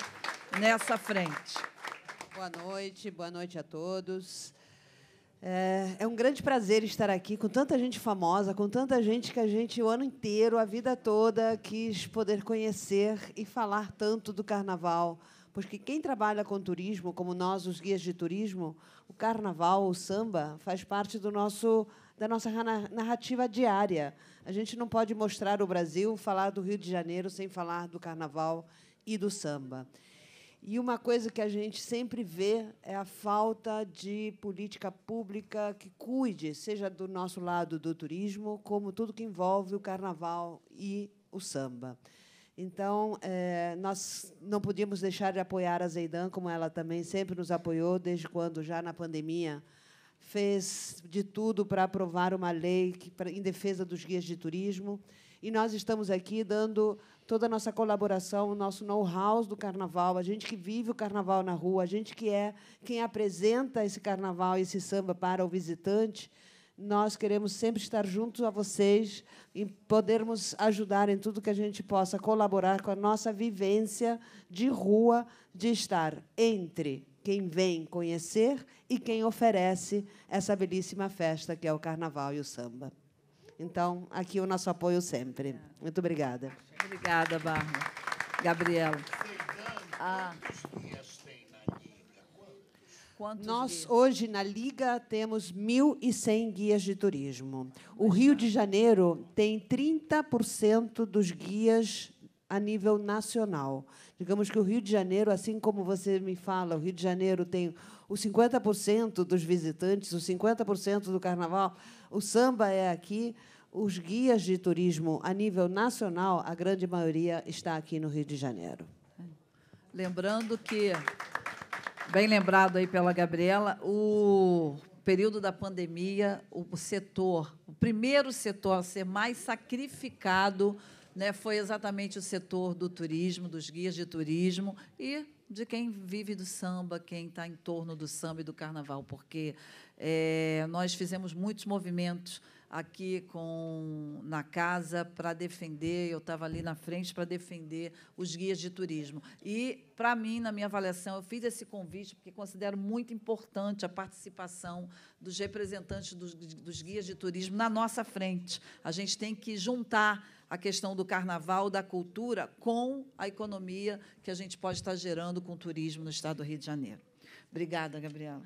nessa frente. Boa noite, boa noite a todos. É, é, um grande prazer estar aqui com tanta gente famosa, com tanta gente que a gente, o ano inteiro, a vida toda, quis poder conhecer e falar tanto do carnaval. Porque quem trabalha com turismo, como nós, os guias de turismo, o carnaval, o samba, faz parte do nosso, da nossa narrativa diária. A gente não pode mostrar o Brasil, falar do Rio de Janeiro sem falar do carnaval e do samba. E uma coisa que a gente sempre vê é a falta de política pública que cuide, seja do nosso lado do turismo, como tudo que envolve o carnaval e o samba. Então, eh, nós não podíamos deixar de apoiar a Zeidan, como ela também sempre nos apoiou, desde quando, já na pandemia, fez de tudo para aprovar uma lei que, pra, em defesa dos guias de turismo. E nós estamos aqui dando toda a nossa colaboração, o nosso know-how do carnaval, a gente que vive o carnaval na rua, a gente que é quem apresenta esse carnaval, esse samba para o visitante. Nós queremos sempre estar junto a vocês e podermos ajudar em tudo que a gente possa colaborar com a nossa vivência de rua, de estar entre quem vem conhecer e quem oferece essa belíssima festa que é o carnaval e o samba. Então, aqui o nosso apoio sempre. Muito obrigada. Obrigada, Barra. Gabriela. Ah. Quantos Nós, hoje, na Liga, temos 1.100 guias de turismo. O Rio de Janeiro tem 30% dos guias a nível nacional. Digamos que o Rio de Janeiro, assim como você me fala, o Rio de Janeiro tem os 50% dos visitantes, os 50% do carnaval, o samba é aqui os guias de turismo a nível nacional, a grande maioria está aqui no Rio de Janeiro. Lembrando que, bem lembrado aí pela Gabriela, o período da pandemia, o setor, o primeiro setor a ser mais sacrificado né, foi exatamente o setor do turismo, dos guias de turismo e de quem vive do samba, quem está em torno do samba e do carnaval, porque é, nós fizemos muitos movimentos aqui com, na casa para defender, eu estava ali na frente para defender os guias de turismo. E, para mim, na minha avaliação, eu fiz esse convite porque considero muito importante a participação dos representantes dos, dos guias de turismo na nossa frente. A gente tem que juntar a questão do carnaval, da cultura, com a economia que a gente pode estar gerando com o turismo no estado do Rio de Janeiro. Obrigada, Gabriela.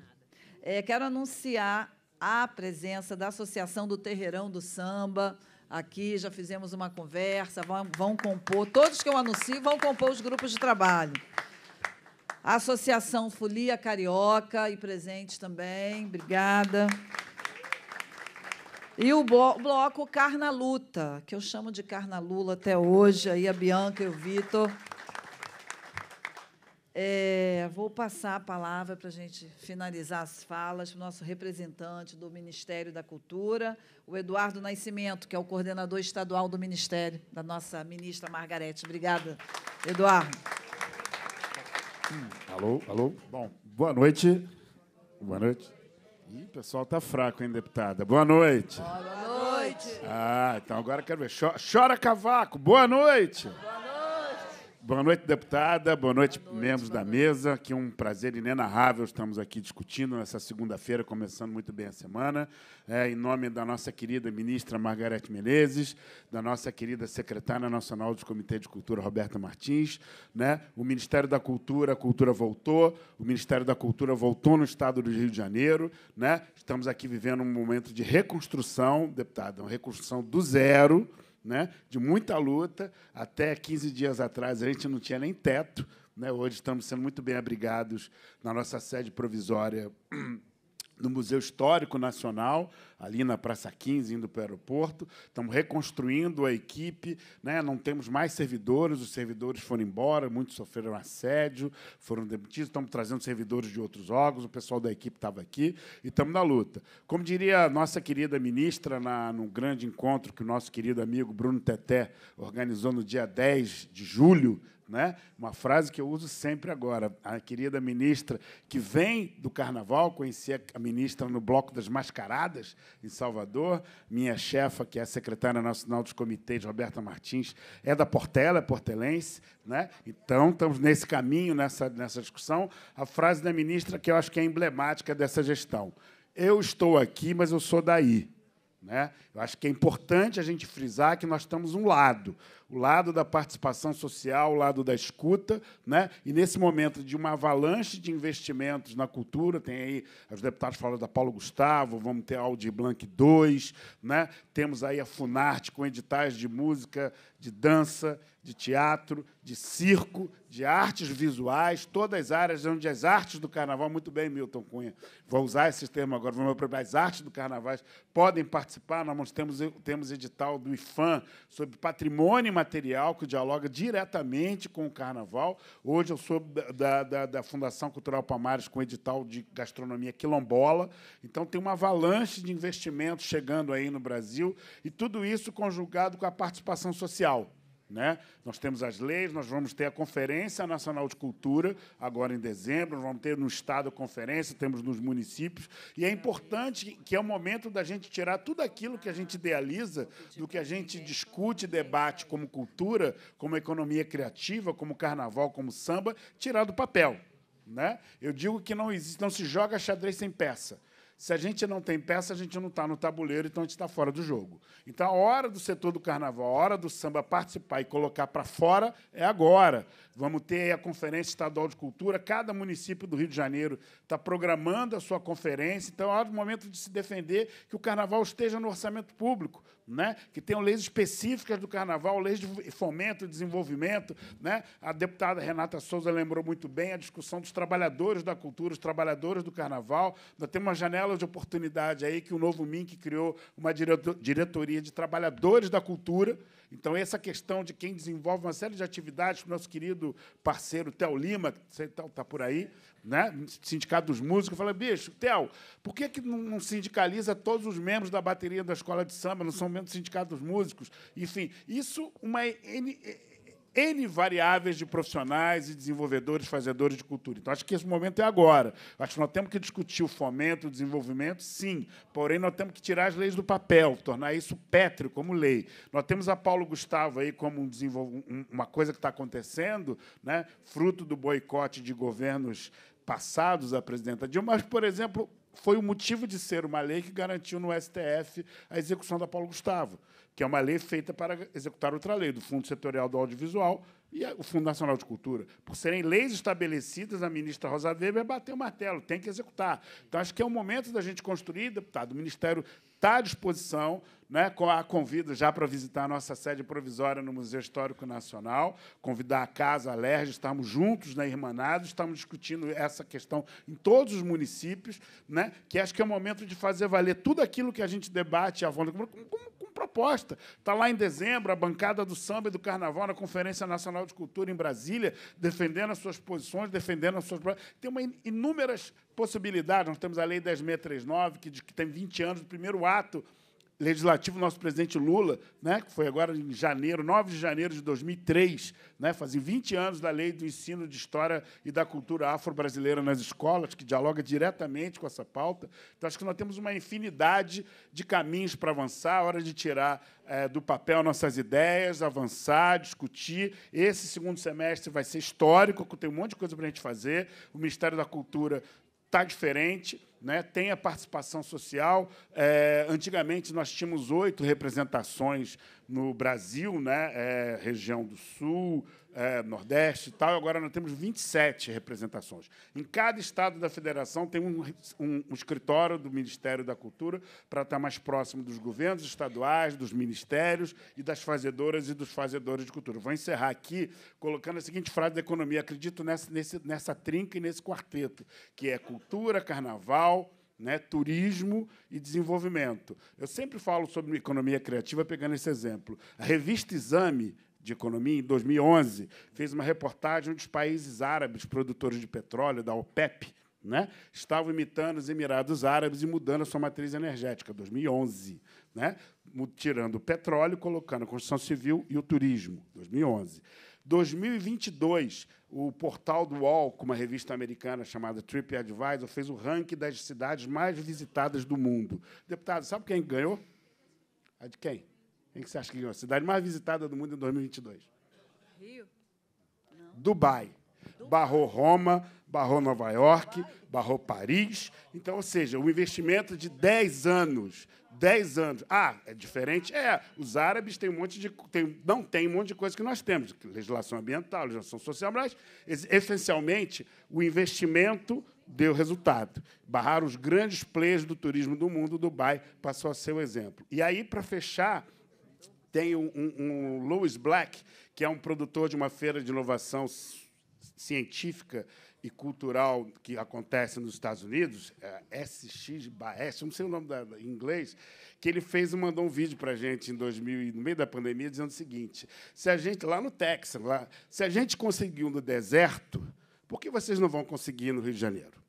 É, quero anunciar a presença da Associação do Terreirão do Samba. Aqui já fizemos uma conversa, vão, vão compor, todos que eu anuncio vão compor os grupos de trabalho. A Associação Folia Carioca e presente também, obrigada. E o bloco Carna Luta, que eu chamo de Carna Lula até hoje, aí a Bianca e o Vitor. É, vou passar a palavra para a gente finalizar as falas para o nosso representante do Ministério da Cultura, o Eduardo Nascimento, que é o coordenador estadual do Ministério, da nossa ministra Margarete. Obrigada, Eduardo. Alô, alô. Bom, boa noite. Boa noite. Ih, o pessoal está fraco, hein, deputada? Boa noite. Boa noite. Ah, então agora quero ver. Chora, cavaco. Boa noite. Boa noite. Boa noite, deputada. Boa noite, boa noite membros boa da mesa. Que um prazer inenarrável estamos aqui discutindo nessa segunda-feira, começando muito bem a semana. É, em nome da nossa querida ministra Margarete Menezes, da nossa querida secretária nacional do Comitê de Cultura, Roberta Martins, né? o Ministério da Cultura, a Cultura voltou, o Ministério da Cultura voltou no estado do Rio de Janeiro. Né? Estamos aqui vivendo um momento de reconstrução, deputada, uma reconstrução do zero né? de muita luta. Até 15 dias atrás a gente não tinha nem teto. Né? Hoje estamos sendo muito bem abrigados na nossa sede provisória do Museu Histórico Nacional, ali na Praça 15, indo para o aeroporto. Estamos reconstruindo a equipe, né? não temos mais servidores, os servidores foram embora, muitos sofreram assédio, foram demitidos, estamos trazendo servidores de outros órgãos, o pessoal da equipe estava aqui e estamos na luta. Como diria a nossa querida ministra na, num grande encontro que o nosso querido amigo Bruno Teté organizou no dia 10 de julho né? uma frase que eu uso sempre agora. A querida ministra que vem do carnaval, conheci a ministra no Bloco das Mascaradas, em Salvador. Minha chefa, que é a secretária nacional dos comitês, Roberta Martins, é da Portela, é portelense. Né? Então, estamos nesse caminho, nessa, nessa discussão. A frase da ministra que eu acho que é emblemática dessa gestão. Eu estou aqui, mas eu sou daí. Né? Eu acho que é importante a gente frisar que nós estamos um lado o lado da participação social, o lado da escuta, né? E nesse momento de uma avalanche de investimentos na cultura, tem aí os deputados falando da Paulo Gustavo, vamos ter a Audi Blanc 2, né? Temos aí a Funarte com editais de música, de dança, de teatro, de circo, de artes visuais, todas as áreas onde as artes do carnaval, muito bem, Milton Cunha, vou usar esse termo agora, vamos apropriar, as artes do carnaval podem participar, nós temos, temos edital do IFAM sobre patrimônio material que dialoga diretamente com o Carnaval. Hoje eu sou da, da, da Fundação Cultural Palmares com edital de gastronomia quilombola. Então tem uma avalanche de investimentos chegando aí no Brasil e tudo isso conjugado com a participação social. Né? Nós temos as leis, nós vamos ter a Conferência Nacional de Cultura, agora em dezembro, nós vamos ter no Estado a conferência, temos nos municípios, e é importante que é o momento da gente tirar tudo aquilo que a gente idealiza, do que a gente discute, debate como cultura, como economia criativa, como carnaval, como samba, tirar do papel. Né? Eu digo que não existe, não se joga xadrez sem peça. Se a gente não tem peça, a gente não está no tabuleiro, então a gente está fora do jogo. Então, a hora do setor do carnaval, a hora do samba participar e colocar para fora é agora. Vamos ter a Conferência Estadual de Cultura, cada município do Rio de Janeiro está programando a sua conferência, então é o momento de se defender que o carnaval esteja no orçamento público, né, que tenham leis específicas do carnaval, leis de fomento e desenvolvimento. Né? A deputada Renata Souza lembrou muito bem a discussão dos trabalhadores da cultura, os trabalhadores do carnaval. Nós temos uma janela de oportunidade aí que o novo MINC criou uma diretoria de trabalhadores da cultura então, essa questão de quem desenvolve uma série de atividades, o nosso querido parceiro Theo Lima, que está tá por aí, né? Sindicato dos Músicos, fala, bicho, Theo, por que, que não sindicaliza todos os membros da bateria da escola de samba, não são membros do Sindicato dos Músicos? Enfim, isso uma N variáveis de profissionais e desenvolvedores, fazedores de cultura. Então, acho que esse momento é agora. Acho que nós temos que discutir o fomento, o desenvolvimento, sim. Porém, nós temos que tirar as leis do papel, tornar isso pétreo como lei. Nós temos a Paulo Gustavo aí como um desenvol... uma coisa que está acontecendo, né? fruto do boicote de governos passados à presidenta Dilma, mas, por exemplo, foi o motivo de ser uma lei que garantiu no STF a execução da Paulo Gustavo que é uma lei feita para executar outra lei, do Fundo Setorial do Audiovisual e o Fundo Nacional de Cultura. Por serem leis estabelecidas, a ministra Rosa Weber bateu o martelo, tem que executar. Então, acho que é o momento da gente construir, deputado. O Ministério está à disposição, né, a convido já para visitar a nossa sede provisória no Museu Histórico Nacional, convidar a casa, a LERJ, estamos juntos na né, Irmanado, estamos discutindo essa questão em todos os municípios, né, que acho que é o momento de fazer valer tudo aquilo que a gente debate, a como, como proposta. Está lá em dezembro, a bancada do samba e do carnaval na Conferência Nacional de Cultura em Brasília, defendendo as suas posições, defendendo as suas. Tem uma inúmeras possibilidades. Nós temos a Lei 10.639, que, que tem 20 anos, o primeiro ato legislativo, nosso presidente Lula, né, que foi agora em janeiro, 9 de janeiro de 2003, né, fazem 20 anos da lei do ensino de história e da cultura afro-brasileira nas escolas, que dialoga diretamente com essa pauta. Então, acho que nós temos uma infinidade de caminhos para avançar, hora de tirar é, do papel nossas ideias, avançar, discutir. Esse segundo semestre vai ser histórico, porque tem um monte de coisa para a gente fazer. O Ministério da Cultura está diferente né, tem a participação social. É, antigamente, nós tínhamos oito representações no Brasil, né, é, região do Sul, é, Nordeste e tal, agora nós temos 27 representações. Em cada estado da federação tem um, um, um escritório do Ministério da Cultura para estar mais próximo dos governos estaduais, dos ministérios e das fazedoras e dos fazedores de cultura. Vou encerrar aqui colocando a seguinte frase da economia: acredito nessa, nesse, nessa trinca e nesse quarteto, que é cultura, carnaval. Né, turismo e desenvolvimento. Eu sempre falo sobre economia criativa pegando esse exemplo. A revista Exame de Economia, em 2011, fez uma reportagem onde os países árabes, produtores de petróleo, da OPEP, né, estavam imitando os Emirados Árabes e mudando a sua matriz energética, 2011. Né, tirando o petróleo, colocando a construção civil e o turismo, 2011. 2022, o portal do UOL, com uma revista americana chamada TripAdvisor, fez o ranking das cidades mais visitadas do mundo. Deputado, sabe quem ganhou? A de quem? Quem que você acha que ganhou? É a cidade mais visitada do mundo em 2022? Rio? Não. Dubai. Dubai. Barrou Roma, barrou Nova York, Dubai. barrou Paris. Então, ou seja, um investimento de 10 anos. 10 anos. Ah, é diferente? É. Os árabes têm um monte de. não tem um monte de coisa que nós temos. Legislação ambiental, legislação social, mas essencialmente o investimento deu resultado. Barraram os grandes players do turismo do mundo, Dubai passou a ser o exemplo. E aí, para fechar, tem um, um Louis Black, que é um produtor de uma feira de inovação científica e cultural que acontece nos Estados Unidos, é, SXBAS, não sei o nome da, em inglês, que ele fez e mandou um vídeo para a gente em 2000, no meio da pandemia, dizendo o seguinte: se a gente, lá no Texas, lá, se a gente conseguiu no deserto, por que vocês não vão conseguir no Rio de Janeiro?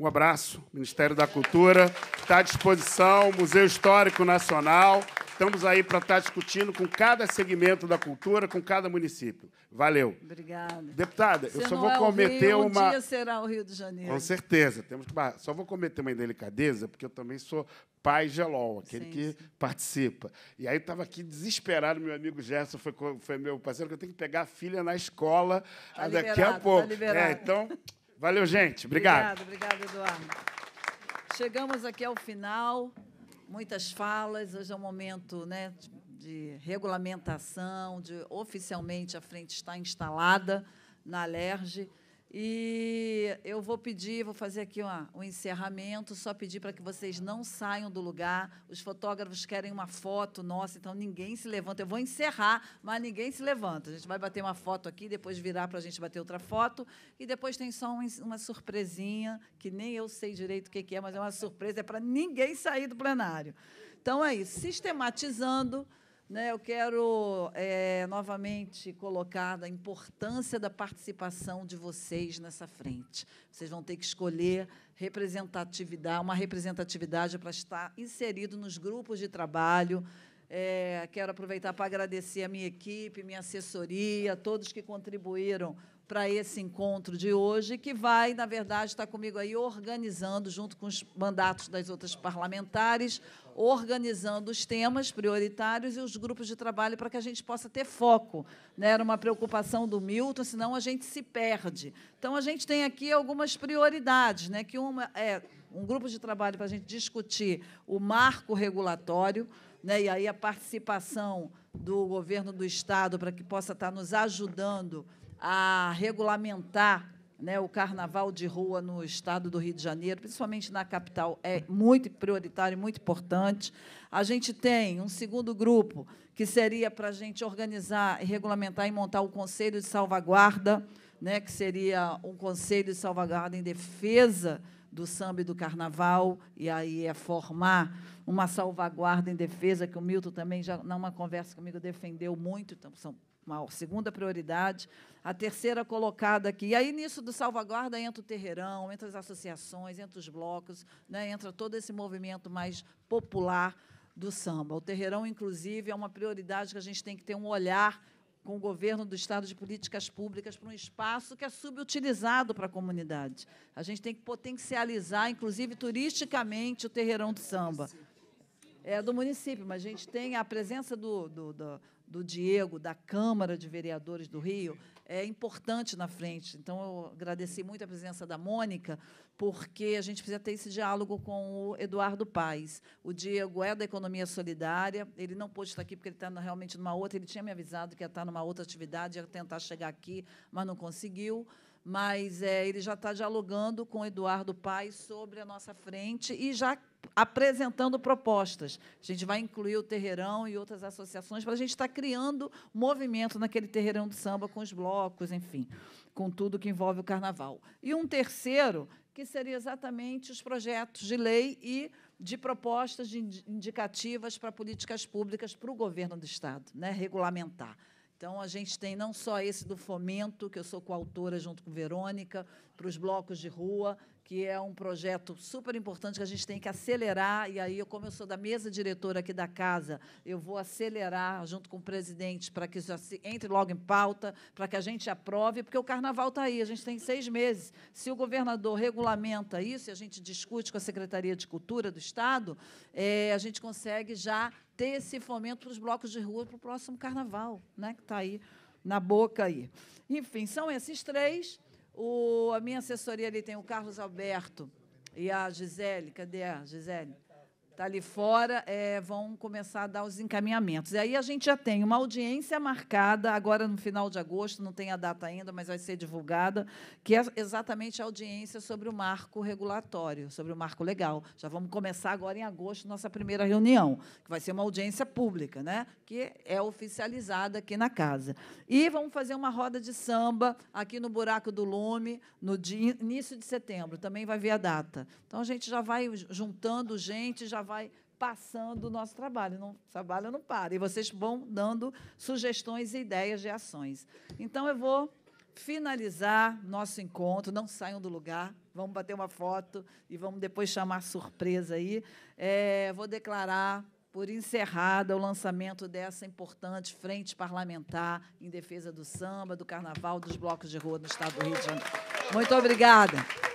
Um abraço, Ministério da Cultura, está à disposição, Museu Histórico Nacional. Estamos aí para estar discutindo com cada segmento da cultura, com cada município. Valeu. Obrigada. Deputada, Se eu só vou é cometer Rio, uma. Um dia será o Rio de Janeiro. Com certeza. Temos que... Só vou cometer uma indelicadeza, porque eu também sou pai gelol, aquele sim, que sim. participa. E aí estava aqui desesperado, meu amigo Gerson foi, foi meu parceiro, que eu tenho que pegar a filha na escola tá daqui a tá pouco. Tá é, então, Valeu, gente. Obrigado. Obrigado, obrigado, Eduardo. Chegamos aqui ao final. Muitas falas. Hoje é um momento né, de regulamentação, de oficialmente a frente está instalada na Alerge. E eu vou pedir, vou fazer aqui uma, um encerramento, só pedir para que vocês não saiam do lugar. Os fotógrafos querem uma foto nossa, então ninguém se levanta. Eu vou encerrar, mas ninguém se levanta. A gente vai bater uma foto aqui, depois virar para a gente bater outra foto. E depois tem só uma, uma surpresinha, que nem eu sei direito o que, que é, mas é uma surpresa, é para ninguém sair do plenário. Então é isso, sistematizando. Né, eu quero é, novamente colocar a importância da participação de vocês nessa frente. Vocês vão ter que escolher representatividade, uma representatividade para estar inserido nos grupos de trabalho. É, quero aproveitar para agradecer a minha equipe, minha assessoria, todos que contribuíram para esse encontro de hoje, que vai, na verdade, estar comigo aí organizando, junto com os mandatos das outras parlamentares, organizando os temas prioritários e os grupos de trabalho para que a gente possa ter foco. Né? Era uma preocupação do Milton, senão a gente se perde. Então, a gente tem aqui algumas prioridades, né? que uma é um grupo de trabalho para a gente discutir o marco regulatório, né? e aí a participação do governo do Estado para que possa estar nos ajudando a regulamentar né, o carnaval de rua no estado do Rio de Janeiro, principalmente na capital, é muito prioritário, muito importante. A gente tem um segundo grupo, que seria para a gente organizar, regulamentar e montar o Conselho de Salvaguarda, né, que seria um Conselho de Salvaguarda em defesa do samba e do carnaval, e aí é formar uma salvaguarda em defesa, que o Milton também, já numa conversa comigo, defendeu muito, então, são uma segunda prioridade, a terceira colocada aqui. E aí, nisso do salvaguarda, entra o terreirão, entra as associações, entra os blocos, né, entra todo esse movimento mais popular do samba. O terreirão, inclusive, é uma prioridade que a gente tem que ter um olhar com o governo do Estado de políticas públicas para um espaço que é subutilizado para a comunidade. A gente tem que potencializar, inclusive turisticamente, o terreirão do samba. É do município, mas a gente tem a presença do, do, do do Diego, da Câmara de Vereadores do Rio, é importante na frente. Então, eu agradeci muito a presença da Mônica, porque a gente precisa ter esse diálogo com o Eduardo Paes. O Diego é da Economia Solidária, ele não pôde estar aqui porque ele está realmente numa outra, ele tinha me avisado que ia estar numa outra atividade, ia tentar chegar aqui, mas não conseguiu mas é, ele já está dialogando com Eduardo Paes sobre a nossa frente e já apresentando propostas. A gente vai incluir o terreirão e outras associações para a gente estar tá criando movimento naquele terreirão de samba com os blocos, enfim, com tudo que envolve o carnaval. E um terceiro que seria exatamente os projetos de lei e de propostas de indicativas para políticas públicas para o governo do estado, né, regulamentar. Então, a gente tem não só esse do fomento, que eu sou coautora junto com Verônica, para os blocos de rua, que é um projeto super importante que a gente tem que acelerar. E aí, eu, como eu sou da mesa diretora aqui da casa, eu vou acelerar junto com o presidente para que isso entre logo em pauta, para que a gente aprove, porque o carnaval está aí, a gente tem seis meses. Se o governador regulamenta isso e a gente discute com a Secretaria de Cultura do Estado, é, a gente consegue já ter esse fomento para os blocos de rua para o próximo carnaval, né, que está aí na boca aí. Enfim, são esses três. O, a minha assessoria ali tem o Carlos Alberto e a Gisele. Cadê a Gisele? está ali fora, é, vão começar a dar os encaminhamentos. E aí a gente já tem uma audiência marcada, agora no final de agosto, não tem a data ainda, mas vai ser divulgada, que é exatamente a audiência sobre o marco regulatório, sobre o marco legal. Já vamos começar agora em agosto nossa primeira reunião, que vai ser uma audiência pública, né, que é oficializada aqui na casa. E vamos fazer uma roda de samba aqui no Buraco do Lume, no dia, início de setembro, também vai ver a data. Então a gente já vai juntando gente, já vai passando o nosso trabalho. o trabalho não para. E vocês vão dando sugestões e ideias de ações. Então, eu vou finalizar nosso encontro. Não saiam do lugar. Vamos bater uma foto e vamos depois chamar surpresa aí. É, vou declarar por encerrada o lançamento dessa importante frente parlamentar em defesa do samba, do carnaval, dos blocos de rua no estado do Rio de Janeiro. Muito obrigada.